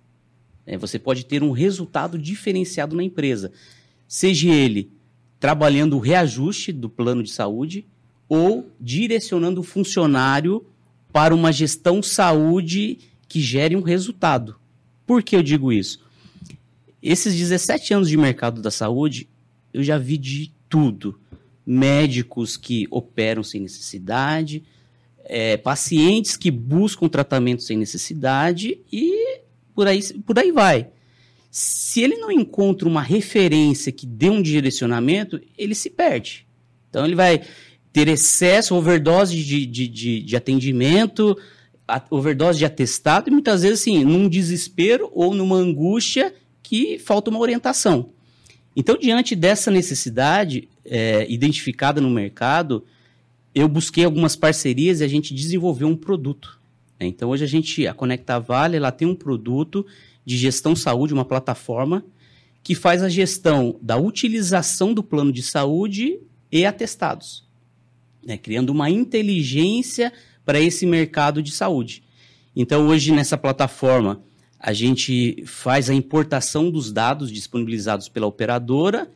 É, você pode ter um resultado diferenciado na empresa. Seja ele trabalhando o reajuste do plano de saúde ou direcionando o funcionário para uma gestão saúde que gere um resultado. Por que eu digo isso? Esses 17 anos de mercado da saúde, eu já vi de tudo. Médicos que operam sem necessidade, é, pacientes que buscam tratamento sem necessidade e por aí, por aí vai. Se ele não encontra uma referência que dê um direcionamento, ele se perde. Então ele vai, ter excesso, overdose de, de, de, de atendimento, overdose de atestado, e muitas vezes, assim, num desespero ou numa angústia que falta uma orientação. Então, diante dessa necessidade é, identificada no mercado, eu busquei algumas parcerias e a gente desenvolveu um produto. Né? Então, hoje a gente, a Conecta Vale, ela tem um produto de gestão saúde, uma plataforma, que faz a gestão da utilização do plano de saúde e atestados né, criando uma inteligência para esse mercado de saúde. Então, hoje, nessa plataforma, a gente faz a importação dos dados disponibilizados pela operadora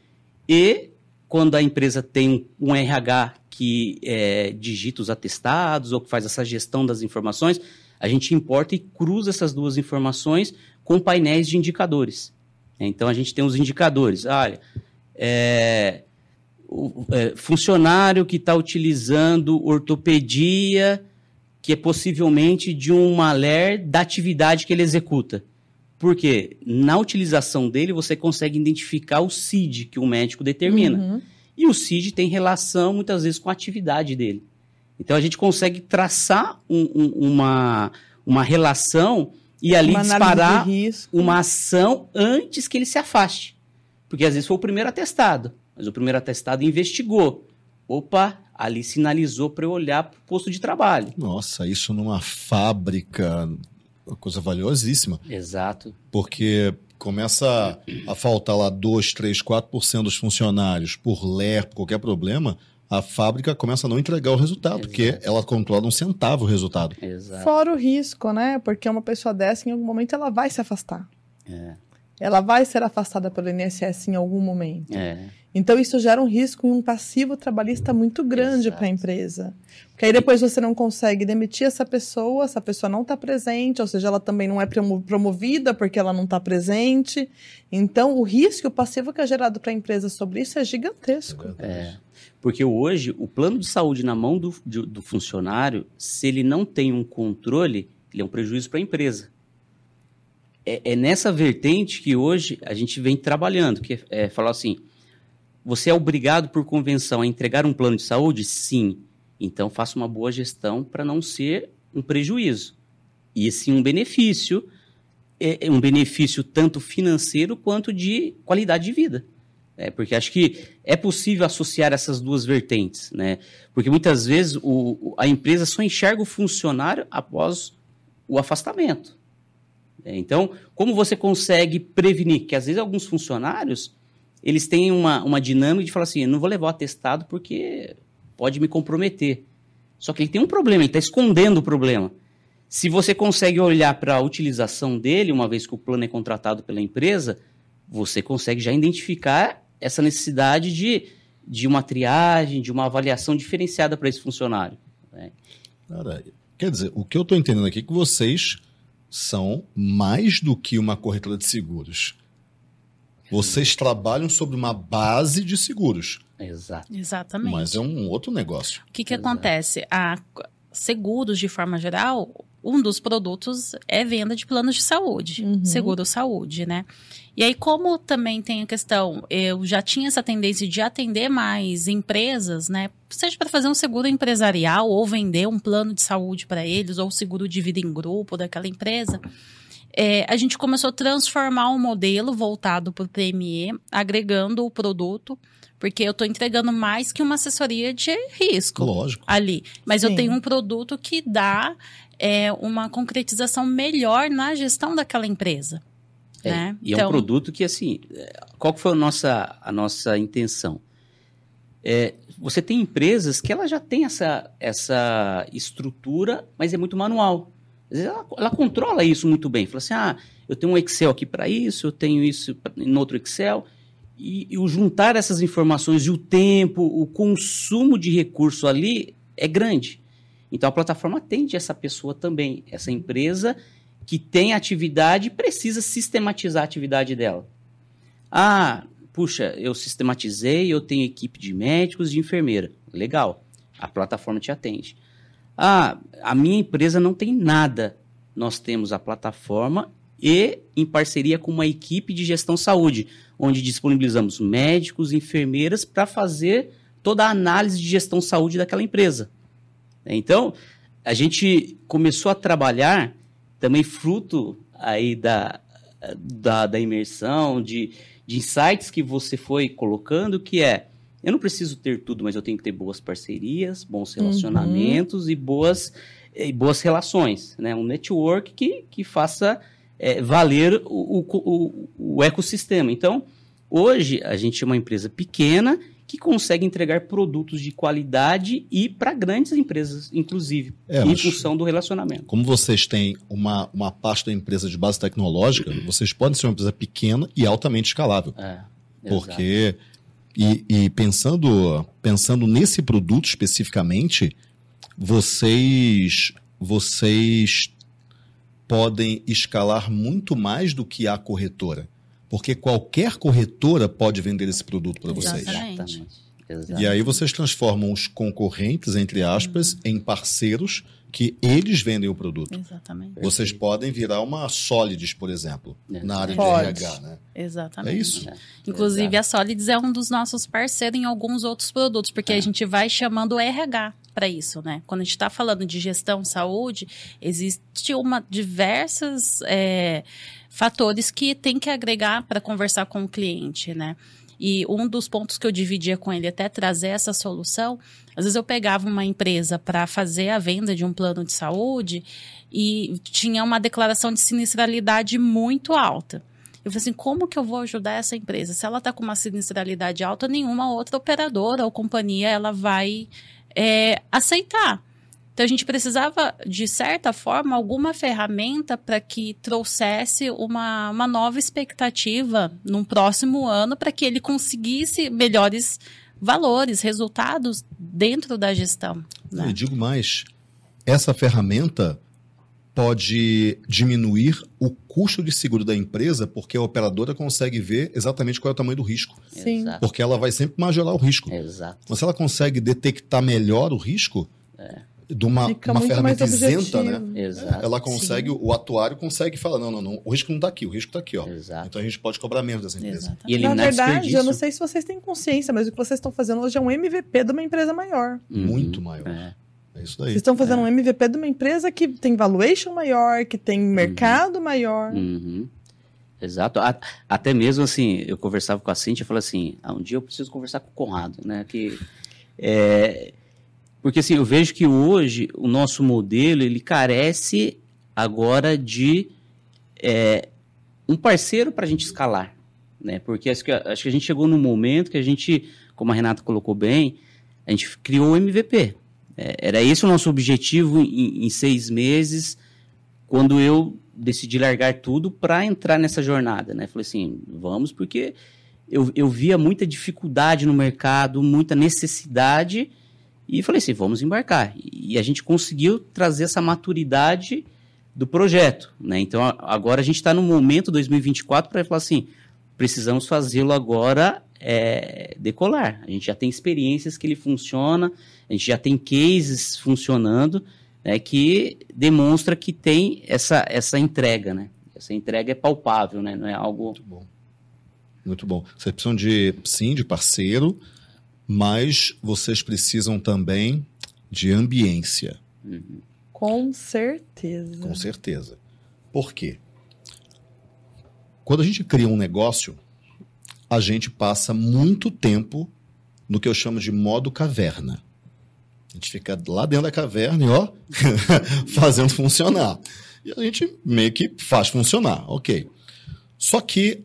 e, quando a empresa tem um RH que é, digita os atestados ou que faz essa gestão das informações, a gente importa e cruza essas duas informações com painéis de indicadores. Então, a gente tem os indicadores. Olha, é, o, é, funcionário que está utilizando ortopedia, que é possivelmente de um maler da atividade que ele executa. Porque na utilização dele você consegue identificar o CID que o médico determina. Uhum. E o CID tem relação muitas vezes com a atividade dele. Então a gente consegue traçar um, um, uma, uma relação e ali uma disparar uma ação antes que ele se afaste. Porque às vezes foi o primeiro atestado. Mas o primeiro atestado investigou. Opa, ali sinalizou para eu olhar para o posto de trabalho. Nossa, isso numa fábrica, uma coisa valiosíssima. Exato. Porque começa a faltar lá 2, 3, 4% dos funcionários por ler, por qualquer problema, a fábrica começa a não entregar o resultado, Exato. porque ela controla um centavo o resultado. Exato. Fora o risco, né? Porque uma pessoa dessa, em algum momento, ela vai se afastar. É ela vai ser afastada pelo INSS em algum momento. É. Então, isso gera um risco e um passivo trabalhista muito grande para a empresa. Porque aí depois você não consegue demitir essa pessoa, essa pessoa não está presente, ou seja, ela também não é promovida porque ela não está presente. Então, o risco e o passivo que é gerado para a empresa sobre isso é gigantesco. É. é. Porque hoje, o plano de saúde na mão do, do funcionário, se ele não tem um controle, ele é um prejuízo para a empresa é, é, nessa vertente que hoje a gente vem trabalhando, que é, é, falar assim, você é obrigado por convenção a entregar um plano de saúde? Sim. Então faça uma boa gestão para não ser um prejuízo. E sim um benefício, é, é, um benefício tanto financeiro quanto de qualidade de vida. É, porque acho que é possível associar essas duas vertentes, né? Porque muitas vezes o, a empresa só enxerga o funcionário após o afastamento. É, então, como você consegue prevenir? Que às vezes alguns funcionários eles têm uma, uma dinâmica de falar assim: eu não vou levar o atestado porque pode me comprometer. Só que ele tem um problema, ele está escondendo o problema. Se você consegue olhar para a utilização dele, uma vez que o plano é contratado pela empresa, você consegue já identificar essa necessidade de, de uma triagem, de uma avaliação diferenciada para esse funcionário. Né? Cara, quer dizer, o que eu estou entendendo aqui é que vocês são mais do que uma corretora de seguros. Vocês trabalham sobre uma base de seguros. Exato. Exatamente. Mas é um outro negócio. O que, que acontece? A seguros, de forma geral, um dos produtos é venda de planos de saúde, uhum. seguro saúde, né? E aí, como também tem a questão, eu já tinha essa tendência de atender mais empresas, né? Seja para fazer um seguro empresarial ou vender um plano de saúde para eles, ou seguro de vida em grupo daquela empresa. É, a gente começou a transformar um modelo voltado para o PME, agregando o produto, porque eu estou entregando mais que uma assessoria de risco. Lógico. Ali. Mas Sim. eu tenho um produto que dá é, uma concretização melhor na gestão daquela empresa. É, né? E então... é um então, produto que, assim, é, qual foi a nossa, a nossa intenção? É, você tem empresas que ela já tem essa, essa estrutura, mas é muito manual. Às vezes ela, ela controla isso muito bem. Fala assim, ah, eu tenho um Excel aqui para isso, eu tenho isso em outro Excel. E, e o juntar essas informações e o tempo, o consumo de recurso ali é grande. Então a plataforma atende essa pessoa também, essa empresa que tem atividade precisa sistematizar a atividade dela. Ah, puxa, eu sistematizei, eu tenho equipe de médicos, de enfermeira. Legal, a plataforma te atende. Ah, a minha empresa não tem nada. Nós temos a plataforma e em parceria com uma equipe de gestão saúde, onde disponibilizamos médicos, enfermeiras para fazer toda a análise de gestão saúde daquela empresa. Então, a gente começou a trabalhar também fruto aí da, da, da imersão, de, de insights que você foi colocando, que é eu não preciso ter tudo, mas eu tenho que ter boas parcerias, bons uhum. relacionamentos uhum. e boas e boas relações, né? Um network que, que faça é, valer o, o, o, o, ecossistema. Então, hoje a gente é uma empresa pequena que consegue entregar produtos de qualidade e para grandes empresas, inclusive, é, em função do relacionamento. Como vocês têm uma, uma parte da empresa de base tecnológica, vocês podem ser uma empresa pequena e altamente escalável. É, porque, e, e pensando, pensando nesse produto especificamente, vocês, vocês podem escalar muito mais do que a corretora. Porque qualquer corretora pode vender esse produto para vocês. Exatamente. Exatamente. E aí vocês transformam os concorrentes, entre aspas, uhum. em parceiros que eles vendem o produto. Exatamente. Vocês podem virar uma Solides, por exemplo, na área Pode. de RH, né? Exatamente. É isso. Inclusive, a Solides é um dos nossos parceiros em alguns outros produtos, porque é. a gente vai chamando o RH para isso, né? Quando a gente está falando de gestão saúde, existe uma diversas é, fatores que tem que agregar para conversar com o cliente, né? E um dos pontos que eu dividia com ele até trazer essa solução, às vezes eu pegava uma empresa para fazer a venda de um plano de saúde e tinha uma declaração de sinistralidade muito alta. Eu falei assim, como que eu vou ajudar essa empresa? Se ela está com uma sinistralidade alta, nenhuma outra operadora ou companhia ela vai é, aceitar. Então a gente precisava, de certa forma, alguma ferramenta para que trouxesse uma, uma nova expectativa num próximo ano para que ele conseguisse melhores valores, resultados dentro da gestão. Né? Eu digo mais, essa ferramenta pode diminuir o custo de seguro da empresa, porque a operadora consegue ver exatamente qual é o tamanho do risco. Sim. Exato. Porque ela vai sempre majorar o risco. Exato. Mas se ela consegue detectar melhor o risco, é. de uma, uma ferramenta isenta, né? Exato. Ela consegue, Sim. o atuário consegue falar, não, não, não, o risco não está aqui, o risco está aqui, ó. Exato. Então a gente pode cobrar menos dessa empresa. E eliminar Na é verdade, eu não sei se vocês têm consciência, mas o que vocês estão fazendo hoje é um MVP de uma empresa maior. Uhum. Muito maior. É. É isso daí. Vocês estão fazendo é. um MVP de uma empresa que tem valuation maior, que tem uhum. mercado uhum. maior. Uhum. Exato. até mesmo assim, eu conversava com a Cintia e falei assim: ah, um dia eu preciso conversar com o Conrado, né? Que, é... Porque assim, eu vejo que hoje o nosso modelo ele carece agora de é, um parceiro para a gente escalar. Né? Porque acho que, acho que a gente chegou num momento que a gente, como a Renata colocou bem, a gente criou o MVP. É, era esse o nosso objetivo em, em seis meses, quando eu decidi largar tudo para entrar nessa jornada, né? Falei assim, vamos, porque eu, eu via muita dificuldade no mercado, muita necessidade, e falei assim, vamos embarcar. E, a gente conseguiu trazer essa maturidade do projeto, né? Então, agora a gente está no momento 2024 para falar assim, precisamos fazê-lo agora é, decolar. A gente já tem experiências que ele funciona, a gente já tem cases funcionando né, que demonstra que tem essa, essa entrega, né? Essa entrega é palpável, né? Não é algo... Muito bom. Muito bom. Vocês precisam de, sim, de parceiro, mas vocês precisam também de ambiência. Uhum. Com certeza. Com certeza. Por quê? Quando a gente cria um negócio, a gente passa muito tempo no que eu chamo de modo caverna. A gente fica lá dentro da caverna e ó, <laughs> fazendo funcionar. E a gente meio que faz funcionar, ok. Só que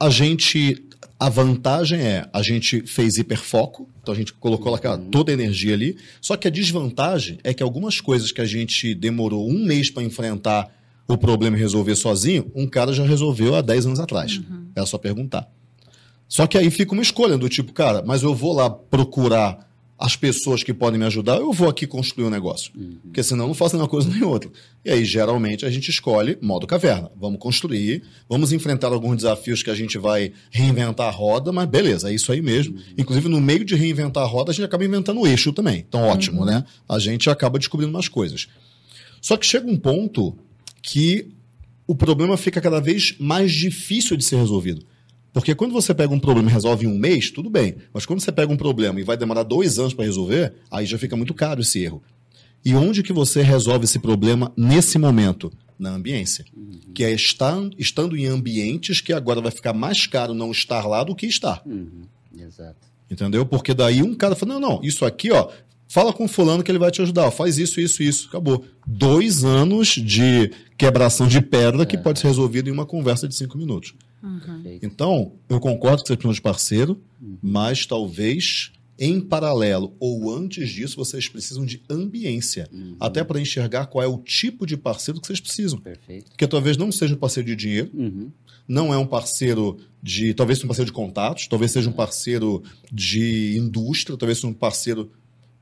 a gente. A vantagem é, a gente fez hiperfoco, então a gente colocou lá uhum. toda a energia ali. Só que a desvantagem é que algumas coisas que a gente demorou um mês para enfrentar o problema e resolver sozinho, um cara já resolveu há 10 anos atrás. Uhum. É só perguntar. Só que aí fica uma escolha do tipo, cara, mas eu vou lá procurar as pessoas que podem me ajudar, eu vou aqui construir um negócio. Uhum. Porque senão eu não faço nenhuma coisa nem outra. E aí, geralmente, a gente escolhe modo caverna. Vamos construir, vamos enfrentar alguns desafios que a gente vai reinventar a roda, mas beleza, é isso aí mesmo. Uhum. Inclusive, no meio de reinventar a roda, a gente acaba inventando o eixo também. Então, ótimo, uhum. né? A gente acaba descobrindo umas coisas. Só que chega um ponto que o problema fica cada vez mais difícil de ser resolvido. Porque quando você pega um problema e resolve em um mês, tudo bem. Mas quando você pega um problema e vai demorar dois anos para resolver, aí já fica muito caro esse erro. E onde que você resolve esse problema nesse momento? Na ambiência. Uhum. Que é estar, estando em ambientes que agora vai ficar mais caro não estar lá do que estar. Uhum. Exato. Entendeu? Porque daí um cara fala: não, não, isso aqui, ó, fala com fulano que ele vai te ajudar, ó, faz isso, isso, isso. Acabou. Dois anos de quebração de pedra que é. pode ser resolvido em uma conversa de cinco minutos. Uhum. Então, eu concordo que você precisa de parceiro, uhum. mas talvez em paralelo ou antes disso, vocês precisam de ambiência, uhum. até para enxergar qual é o tipo de parceiro que vocês precisam. Perfeito. Porque talvez não seja um parceiro de dinheiro, uhum. não é um parceiro de. Talvez seja um parceiro de contatos, talvez seja um parceiro de indústria, talvez seja um parceiro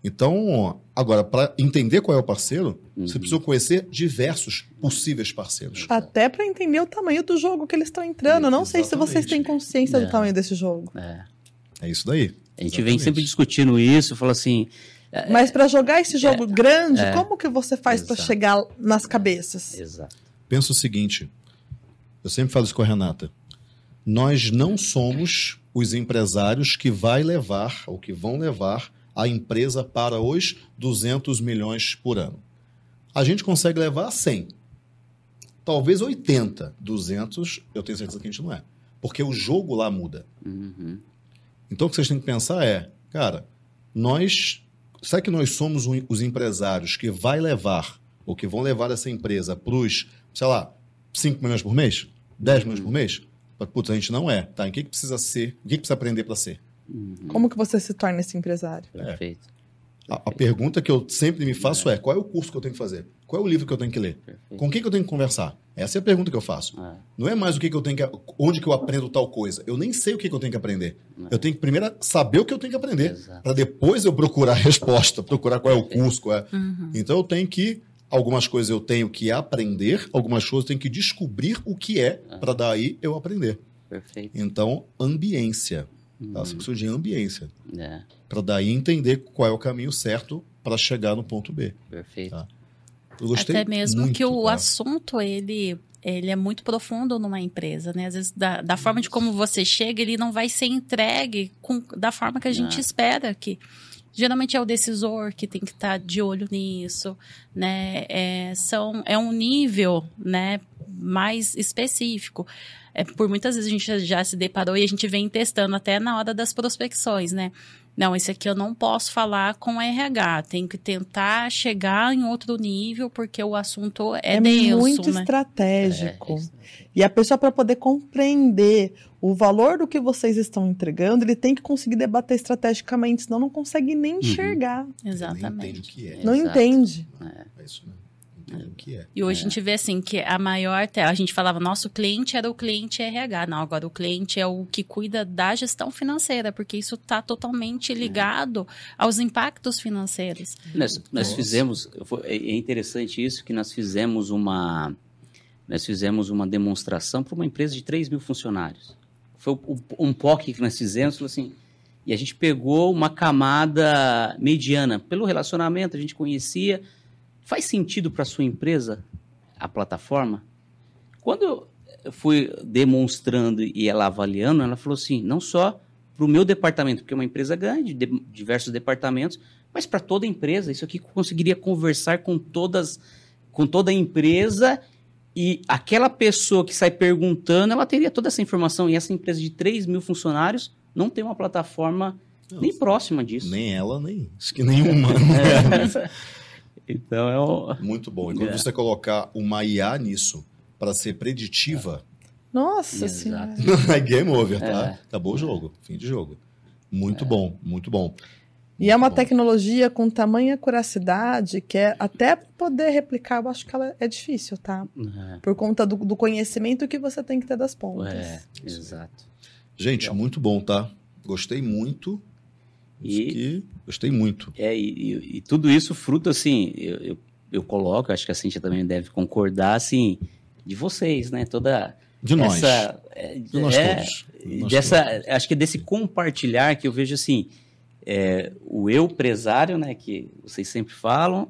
então, agora, para entender qual é o parceiro, uhum. você precisa conhecer diversos possíveis parceiros. Até para entender o tamanho do jogo que eles estão entrando. não exatamente. sei se vocês têm consciência é. do tamanho desse jogo. É, é isso daí. A gente exatamente. vem sempre discutindo isso, fala assim. É, Mas para jogar esse é, jogo é, grande, como que você faz para chegar nas cabeças? Exato. Pensa o seguinte: eu sempre falo isso com a Renata. Nós não somos os empresários que vai levar ou que vão levar a empresa para os 200 milhões por ano. A gente consegue levar 100, talvez 80. 200, eu tenho certeza que a gente não é. Porque o jogo lá muda. Uhum. Então, o que vocês têm que pensar é, cara, nós... Será que nós somos os empresários que vai levar, ou que vão levar essa empresa para os, sei lá, 5 milhões por mês? 10 milhões uhum. por mês? Putz, a gente não é, tá? E o que, que precisa ser? O que, que precisa aprender para ser? Uhum. Como que você se torna esse empresário? É. Perfeito. A, a, pergunta que eu sempre me faço é. é. qual é o curso que eu tenho que fazer? Qual é o livro que eu tenho que ler? Perfeito. Com quem que eu tenho que conversar? Essa é a pergunta que eu faço. É. Não é mais o que, que eu tenho que. onde que eu aprendo tal coisa. Eu nem sei o que, que eu tenho que aprender. É. Eu tenho que primeiro saber o que eu tenho que aprender. Para depois eu procurar a resposta, procurar qual é o curso. Qual é. Uhum. Então eu tenho que. Algumas coisas eu tenho que aprender, algumas coisas eu tenho que descobrir o que é, é. para daí eu aprender. Perfeito. Então, ambiência. Uhum. Tá? Você precisa de ambiência. É. Para daí entender qual é o caminho certo para chegar no ponto B. Perfeito. Tá? Eu gostei Até mesmo muito, que o tá? assunto, ele ele é muito profundo numa empresa, né? Às vezes, da, da forma de como você chega, ele não vai ser entregue com, da forma que a gente é. espera que. Geralmente é o decisor que tem que estar tá de olho nisso, né? É, são, é um nível, né? mais específico. É, por muitas vezes a gente já se deparou e a gente vem testando até na hora das prospecções, né? Não, esse aqui eu não posso falar com RH. Tem que tentar chegar em outro nível, porque o assunto é, é denso, muito né? estratégico. É. é e a pessoa, para poder compreender o valor do que vocês estão entregando, ele tem que conseguir debater estrategicamente, senão não consegue nem uhum. enxergar. Exatamente. Não entende o que é. Não Exato. entende. É. é isso mesmo que é. E hoje é. a gente vê assim que a maior tela, a gente falava, nosso cliente era o cliente RH, não, agora o cliente é o que cuida da gestão financeira, porque isso está totalmente ligado é. aos impactos financeiros. Nós, nós então, fizemos, é, é interessante isso, que nós fizemos uma, nós fizemos uma demonstração para uma empresa de 3 mil funcionários. Foi um POC que nós fizemos, assim, e a gente pegou uma camada mediana. Pelo relacionamento, a gente conhecia, Faz sentido para sua empresa a plataforma? Quando eu fui demonstrando e ela avaliando, ela falou assim: não só para o meu departamento, porque é uma empresa grande, de diversos departamentos, mas para toda a empresa. Isso aqui conseguiria conversar com todas, com toda a empresa e aquela pessoa que sai perguntando, ela teria toda essa informação. E essa empresa de 3 mil funcionários não tem uma plataforma nem próxima disso. Nem ela, nem acho que nenhum né? humano. <laughs> <laughs> É. Então é um... Muito bom. E quando é. você colocar uma IA nisso para ser preditiva. Nossa Exato. <laughs> É Game over, tá? É. Acabou o jogo, fim de jogo. Muito é. bom, muito bom. E é uma bom. tecnologia com tamanha curacidade que é até poder replicar, eu acho que ela é difícil, tá? É. Por conta do, do, conhecimento que você tem que ter das pontas. É, exato. Gente, então. muito bom, tá? Gostei muito. E que... Gostei muito. É, e, e tudo isso fruto, assim, eu, eu, eu, coloco, acho que a Cintia também deve concordar, assim, de vocês, né? Toda. De nós. Essa, é, de nós é, todos. De dessa, todos. Acho que desse compartilhar que eu vejo, assim, é, o eu presário, né? Que vocês sempre falam,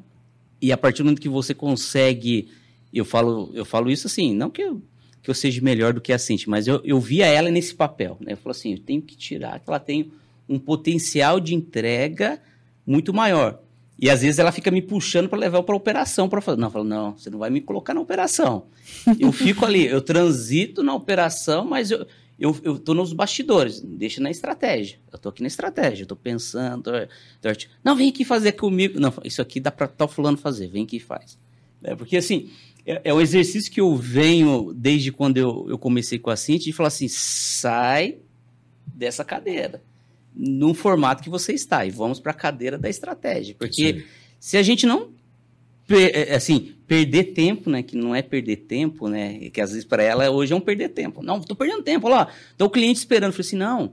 e a partir do momento que você consegue. Eu falo, eu falo isso assim, não que eu que eu seja melhor do que a Cintia, mas eu, eu via ela nesse papel, né? Eu falo assim, eu tenho que tirar, que ela tem um potencial de entrega muito maior. E às vezes ela fica me puxando para levar para operação para falar, não, falo, não, você não vai me colocar na operação. Eu fico ali, eu transito na operação, mas eu eu, eu tô nos bastidores, deixa na estratégia. Eu tô aqui na estratégia, eu tô pensando, tô, tô não vem aqui fazer comigo, não, isso aqui dá para tal tá fulano fazer, vem aqui e faz. É porque assim, é, é um exercício que eu venho desde quando eu, eu comecei com a Cintia, de falar assim, sai dessa cadeira no formato que você está. E vamos para a cadeira da estratégia. Porque se a gente não é, é, assim, perder tempo, né? Que não é perder tempo, né? Que às vezes para ela hoje é um perder tempo. Não, estou perdendo tempo, olha lá. Então o cliente esperando. falei assim, não.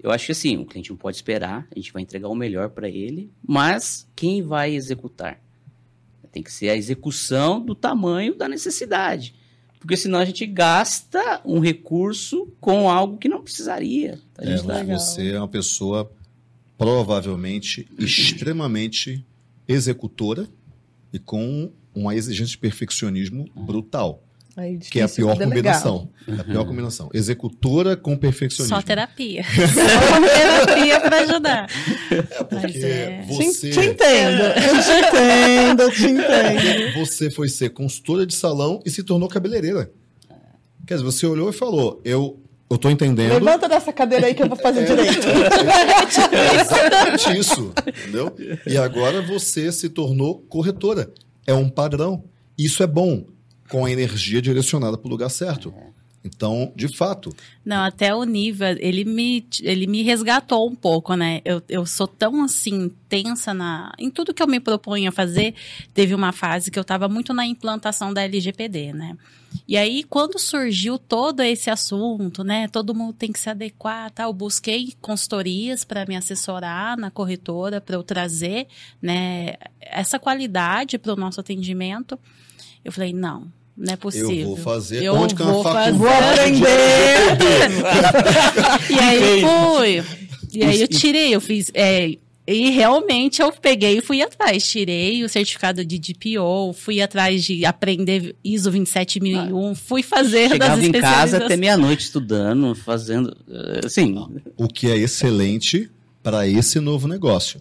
Eu acho que assim, o cliente não pode esperar, a gente vai entregar o melhor para ele, mas quem vai executar? Tem que ser a execução do tamanho da necessidade porque senão a gente gasta um recurso com algo que não precisaria. Tá, é, gente É, tá você é uma pessoa provavelmente extremamente executora e com uma exigência de perfeccionismo ah. brutal. Aí, é que é a pior é combinação. Uhum. A pior combinação. Executora com perfeccionista. Só terapia. <laughs> Só terapia para ajudar. É porque é... você. Te, te entendo. É. Eu te entendo, te entendo. Você foi ser consultora de salão e se tornou cabeleireira. Quer dizer, você olhou e falou: eu eu tô entendendo. Levanta dessa cadeira aí que eu vou fazer é, direito. É, é exatamente <laughs> isso. Entendeu? E agora você se tornou corretora. É um padrão. Isso é bom com a energia direcionada para o lugar certo. Então, de fato. Não, até o Niva, ele me, ele me resgatou um pouco, né? Eu, eu sou tão, assim, tensa na, em tudo que eu me proponho a fazer. Teve uma fase que eu estava muito na implantação da LGPD, né? E aí, quando surgiu todo esse assunto, né? Todo mundo tem que se adequar, tal. Tá? Eu busquei consultorias para me assessorar na corretora, para eu trazer, né? Essa qualidade para o nosso atendimento. Eu falei, não, não é possível. Eu vou fazer. Eu Onde vou, fazer. vou aprender. <laughs> e aí fui. E aí eu tirei, eu fiz. É, e realmente eu peguei e fui atrás. Tirei o certificado de DPO, fui atrás de aprender ISO 27001, fui fazer Chegava das em casa até meia-noite estudando, fazendo. Eh, assim. O que é excelente para esse novo negócio.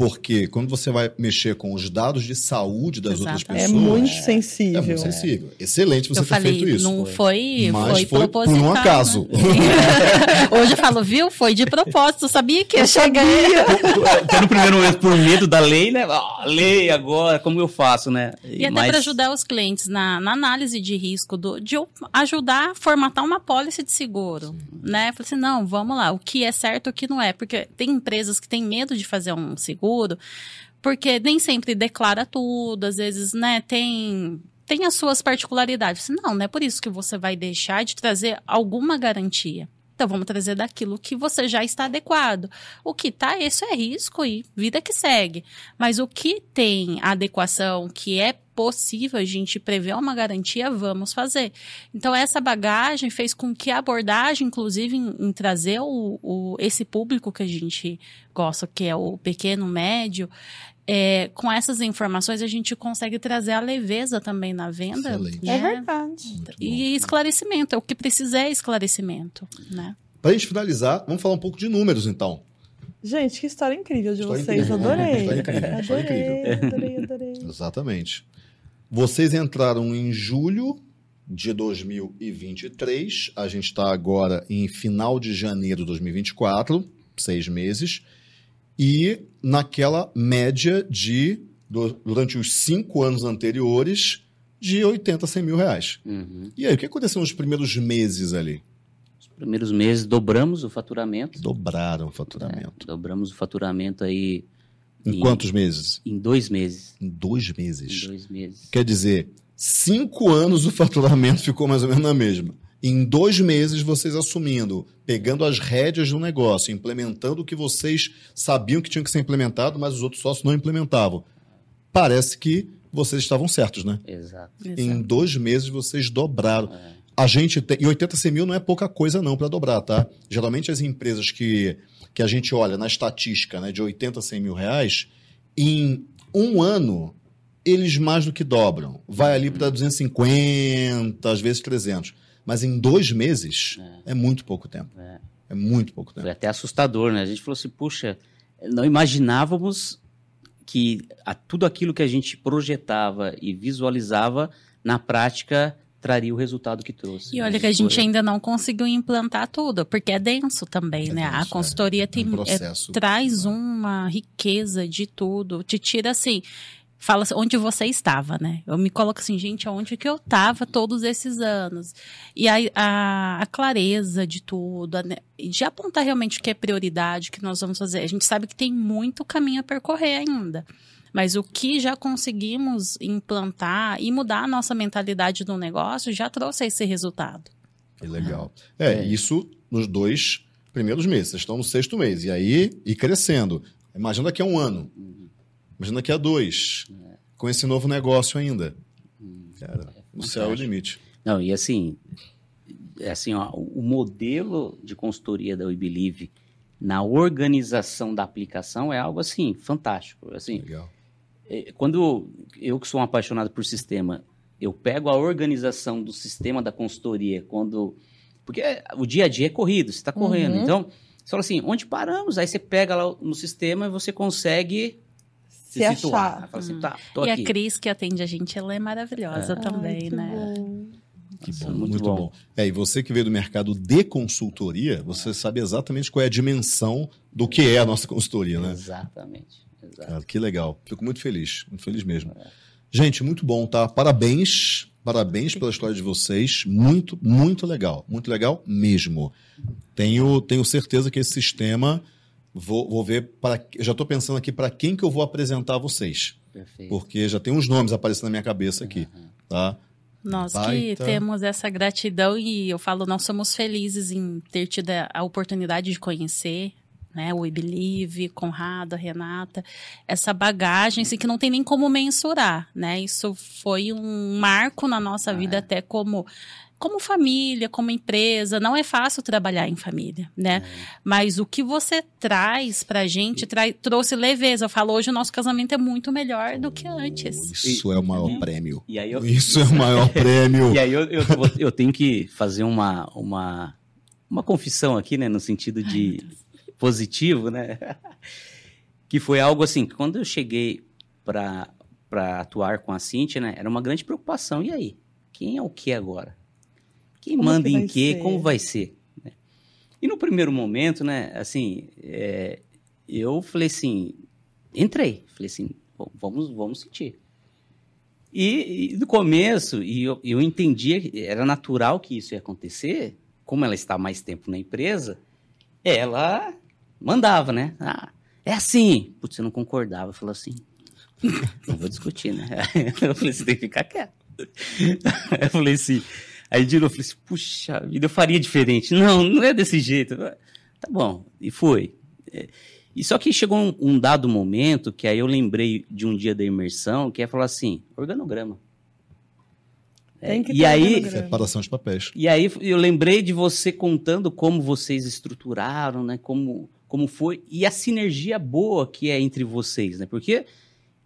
Porque quando você vai mexer com os dados de saúde das Exato. outras é pessoas. É muito sensível. É muito sensível. É. Excelente você eu ter falei, feito isso. Não foi, Mas foi, foi por um né? acaso. <laughs> Hoje eu falo, viu? Foi de propósito. Sabia que ia eu cheguei. <laughs> no primeiro momento, por medo da lei, né? Ah, lei agora, como eu faço, né? E, e até mas... para ajudar os clientes na, na, análise de risco, do, de ajudar a formatar uma pólice de seguro. né? Falei assim, não, vamos lá. O que é certo, o que não é. Porque tem empresas que têm medo de fazer um seguro porque nem sempre declara tudo, às vezes, né, tem tem as suas particularidades. Não, não é por isso que você vai deixar de trazer alguma garantia. Então vamos trazer daquilo que você já está adequado. O que tá, isso é risco e vida que segue. Mas o que tem adequação, que é possível a gente prever uma garantia, vamos fazer. Então, essa bagagem fez com que a abordagem, inclusive, em, em trazer o, o, esse público que a gente gosta, que é o pequeno, médio, é, com essas informações a gente consegue trazer a leveza também na venda. Né? É verdade. e né? esclarecimento, esclarecimento. É o que precisa é esclarecimento. Né? Para a gente finalizar, vamos falar um pouco de números então. Gente, que história incrível de história vocês. Incrível. Adorei. <laughs> incrível. Adorei, adorei, adorei, adorei. Exatamente. Vocês entraram em julho de 2023. A gente está agora em final de janeiro de 2024, seis meses e naquela média de, durante os cinco anos anteriores, de 80 a 100 mil reais. Uhum. E aí, o que aconteceu nos primeiros meses ali? Os primeiros meses dobramos o faturamento. Dobraram o é, faturamento. É, dobramos o faturamento aí. Em, em quantos meses? Em dois meses. Em dois meses. Em dois meses. Quer dizer, cinco anos o faturamento <laughs> ficou mais ou menos na mesma em dois meses vocês assumindo, pegando as rédeas do negócio, implementando o que vocês sabiam que tinha que ser implementado, mas os outros sócios não implementavam. Parece que vocês estavam certos, né? Exato. Exato. Em dois meses vocês dobraram. É. A gente tem. E 80 100 mil não é pouca coisa, não, para dobrar, tá? Geralmente as empresas que, que a gente olha na estatística né, de 80 a 100 mil reais, em um ano eles mais do que dobram. Vai ali para 250, às vezes 300. Mas em dois meses é, é muito pouco tempo. É. é. muito pouco tempo. Foi até assustador, né? A gente falou assim, puxa, não imaginávamos que a, tudo aquilo que a gente projetava e visualizava na prática traria o resultado que trouxe. E olha né? que a gente foi... ainda não conseguiu implantar tudo, porque é denso também, é né? Denso, a é. consultoria é. tem, um é, processo, é, traz uma riqueza de tudo, te tira assim fala assim, onde você estava, né? Eu me coloco assim, gente, aonde que eu estava todos esses anos? E a, a, a clareza de tudo, a, né, de apontar realmente o que é prioridade, o que nós vamos fazer. A gente sabe que tem muito caminho a percorrer ainda. Mas o que já conseguimos implantar e mudar a nossa mentalidade do negócio já trouxe esse resultado. Que legal. É, é. isso nos dois primeiros meses. Vocês estão no sexto mês. E aí, e crescendo. Imagina daqui a um ano. Imagina que há dois, com esse novo negócio ainda. Hum, Cara, é o céu é o limite. Não, e assim, é assim ó, o modelo de consultoria da We Believe na organização da aplicação é algo assim fantástico assim Legal. É, quando eu que sou um apaixonado por sistema eu pego a organização do sistema da consultoria quando porque o dia a dia é corrido você está correndo uhum. então você fala assim onde paramos aí você pega lá no sistema e você consegue se, se situar. Achar. Ela né? fala assim, hum. tá, tô e aqui. a Cris, que atende a gente, ela é maravilhosa é. também, Ai, né? Bom. Que bom, muito, muito bom. bom. É, e você que veio do mercado de consultoria, você sabe exatamente qual é a dimensão do que é a nossa consultoria, né? Exatamente. exatamente. que legal. Fico muito feliz, muito feliz mesmo. É. Gente, muito bom, tá? Parabéns, parabéns pela história de vocês. Muito, muito legal. Muito legal mesmo. Tenho, tenho certeza que esse sistema Vou, vou ver para. Já estou pensando aqui para quem que eu vou apresentar a vocês. Perfeito. Porque já tem uns nomes aparecendo na minha cabeça aqui. Uhum. Tá? Nós Baita. que temos essa gratidão e eu falo, nós somos felizes em ter tido a oportunidade de conhecer né, o Believe, Conrado, Renata, essa bagagem assim, que não tem nem como mensurar, né? Isso foi um marco na nossa ah, vida é. até como como família, como empresa, não é fácil trabalhar em família, né? É. Mas o que você traz pra gente trai, trouxe leveza. Eu falo, hoje o nosso casamento é muito melhor do que antes. Isso e, é o maior prêmio. Eu, isso é o maior <laughs> prêmio. E aí eu, eu, eu, tenho que fazer uma, uma, uma confissão aqui, né? No sentido de Ai, positivo, né? <laughs> que foi algo assim, quando eu cheguei pra, pra atuar com a Cintia, né? Era uma grande preocupação. E aí? Quem é o que agora? Quem como manda que em quê? Ser? Como vai ser? Né? E no primeiro momento, né, assim, é, eu falei assim, entrei, falei assim, vamos, vamos sentir. E, e do começo, e eu, eu entendia que era natural que isso ia acontecer, como ela está mais tempo na empresa, ela mandava, né? Ah, é assim. Putz, eu não concordava, falou assim, não vou discutir, né? <laughs> Eu falei, você tem que ficar quieto. <laughs> Eu falei assim, Aí de novo eu falei assim, puxa vida, eu faria diferente. Não, não é desse jeito. Tá bom, e foi. É, e só que chegou um, um dado momento que aí eu lembrei de um dia da imersão, que é falar assim, organograma. É, Tem que e ter aí, separação de papéis. E aí eu lembrei de você contando como vocês estruturaram, né? Como, como foi e a sinergia boa que é entre vocês, né? Porque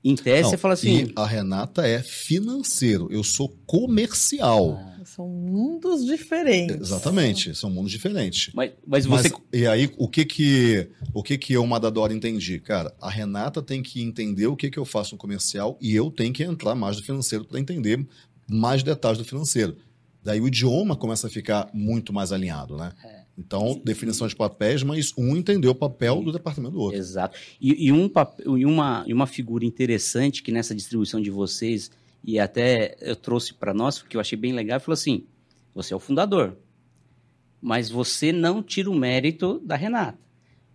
em tese, Não, você fala assim. a Renata é financeiro, eu sou comercial. Ah, são mundos diferentes. Exatamente, são mundos diferentes. Mas, mas você. Mas, e aí, o que que, o que que eu, Madadora, entendi? Cara, a Renata tem que entender o que que eu faço no comercial e eu tenho que entrar mais no financeiro para entender mais detalhes do financeiro. Daí o idioma começa a ficar muito mais alinhado, né? É. Então, definição de papéis, mas um entendeu o papel do departamento do outro. Exato. E, e, um, e, uma, e uma figura interessante que nessa distribuição de vocês, e até eu trouxe para nós, porque eu achei bem legal, falou assim: você é o fundador, mas você não tira o mérito da Renata.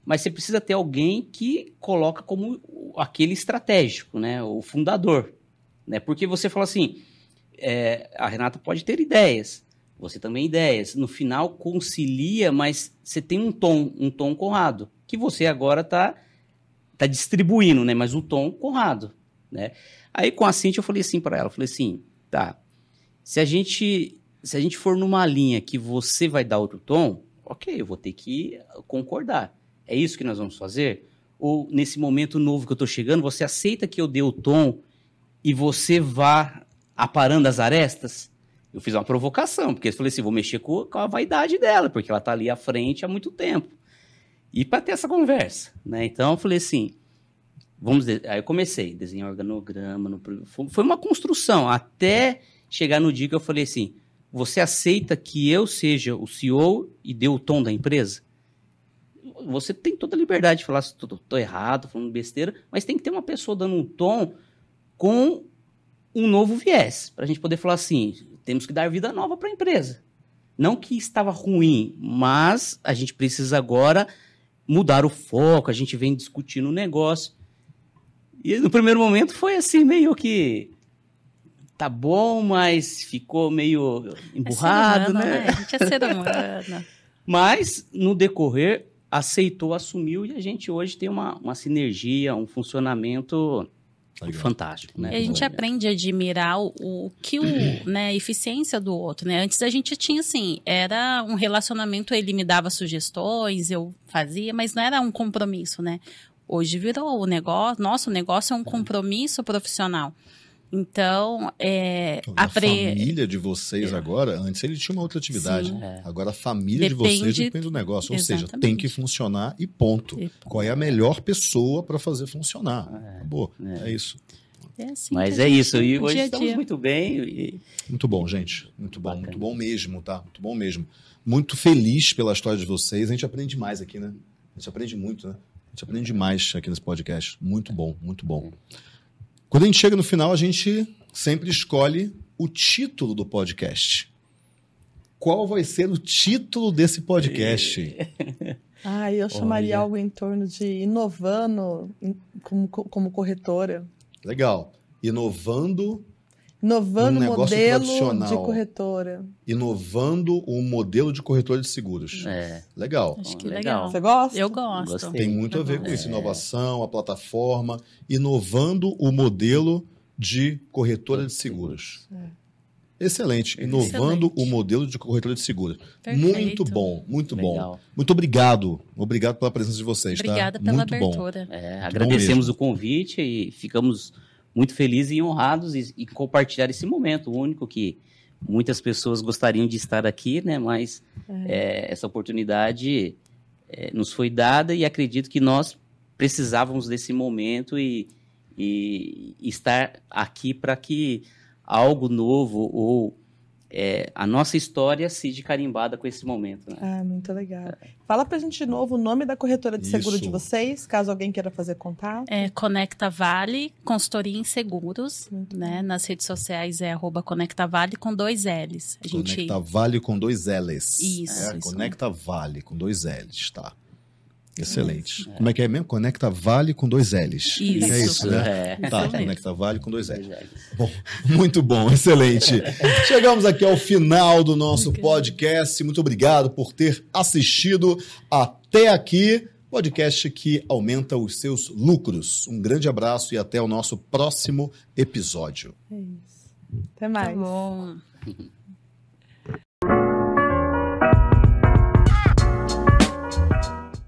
Mas você precisa ter alguém que coloca como aquele estratégico, né? o fundador. Né? Porque você fala assim: é, a Renata pode ter ideias, você também ideias. No final concilia, mas você tem um tom, um tom Conrado, que você agora está tá distribuindo, né? Mas o tom Conrado, né? Aí com a Cintia eu falei assim para ela, falei assim, tá. Se a gente se a gente for numa linha que você vai dar outro tom, ok, eu vou ter que concordar. É isso que nós vamos fazer? Ou nesse momento novo que eu estou chegando, você aceita que eu dê o tom e você vá aparando as arestas? Eu fiz uma provocação, porque eu falei assim, vou mexer com, com a vaidade dela, porque ela está ali à frente há muito tempo. E para ter essa conversa, né? Então eu falei assim, vamos, aí eu comecei a desenhar organograma, no... foi uma construção até chegar no dia que eu falei assim, você aceita que eu seja o CEO e dê o tom da empresa? Você tem toda a liberdade de falar se assim, estou errado, falando besteira, mas tem que ter uma pessoa dando um tom com um novo viés, para a gente poder falar assim, temos que dar vida nova para a empresa. Não que estava ruim, mas a gente precisa agora mudar o foco, a gente vem discutindo o negócio. E no primeiro momento foi assim, meio que tá bom, mas ficou meio emburrado, é humano, né? né? A gente é ser humano. mas, no decorrer, aceitou, assumiu e a gente hoje tem uma, uma sinergia, um funcionamento Legal. Fantástico, né? E a gente aprende a admirar o, o que o, <clears throat> né, a eficiência do outro, né? Antes a gente tinha assim, era um relacionamento, ele me dava sugestões, eu fazia, mas não era um compromisso, né? Hoje virou o negócio, nosso negócio é um tá. compromisso profissional. Então, é, a, a pre... família de vocês é. agora, antes ele tinha uma outra atividade. Sim, é. Agora a família depende... de vocês depende do negócio. Exatamente. Ou seja, tem que funcionar e ponto. E... Qual é a melhor pessoa para fazer funcionar? É. Acabou. É, é isso. É assim Mas é isso. E hoje dia estamos dia. muito bem. E... Muito bom, gente. Muito bom, Bacana. muito bom mesmo, tá? Muito bom mesmo. Muito feliz pela história de vocês. A gente aprende mais aqui, né? A gente aprende muito, né? A gente aprende mais aqui nesse podcast. Muito bom, muito bom. Quando a gente chega no final, a gente sempre escolhe o título do podcast. Qual vai ser o título desse podcast? ah, <laughs> eu chamaria Olha. algo em torno de inovando como, como corretora. Legal. Inovando Inovando um o modelo de corretora. Inovando o modelo de corretora de seguros. É. Legal. Acho que legal. Você gosta? Eu gosto. Gostei. Tem muito a ver com isso. É. Inovação, a plataforma, inovando o modelo de corretora de seguros. É. Excelente. Inovando Excelente. o modelo de corretora de seguros. Perfeito. Muito bom, muito legal. bom. Muito obrigado. Obrigado pela presença de vocês. Tá? Obrigada tá? pela muito abertura. É, agradecemos o convite e ficamos muito felizes e honrados e, e compartilhar esse momento único que muitas pessoas gostariam de estar aqui, né? Mas é. É, essa oportunidade é, nos foi dada e acredito que nós precisávamos desse momento e, e estar aqui para que algo novo ou é, a nossa história se carimbada com esse momento. Né? Ah, muito legal. Fala pra gente de novo o nome da corretora de Isso. seguro de vocês, caso alguém queira fazer contato. É Conecta Vale, consultoria em seguros, né? Nas redes sociais é arroba Conecta Vale com dois L's. A gente... Conecta Vale com dois L's. Isso. É, isso Conecta né? Vale com dois L's, tá? Excelente. Como é que é mesmo? Conecta Vale com dois L's. É isso. É isso, né? É. Tá, Conecta Vale com dois L's. Bom, muito bom, excelente. Chegamos aqui ao final do nosso podcast. Muito obrigado por ter assistido até aqui. Podcast que aumenta os seus lucros. Um grande abraço e até o nosso próximo episódio. É isso. Até mais. Tá bom.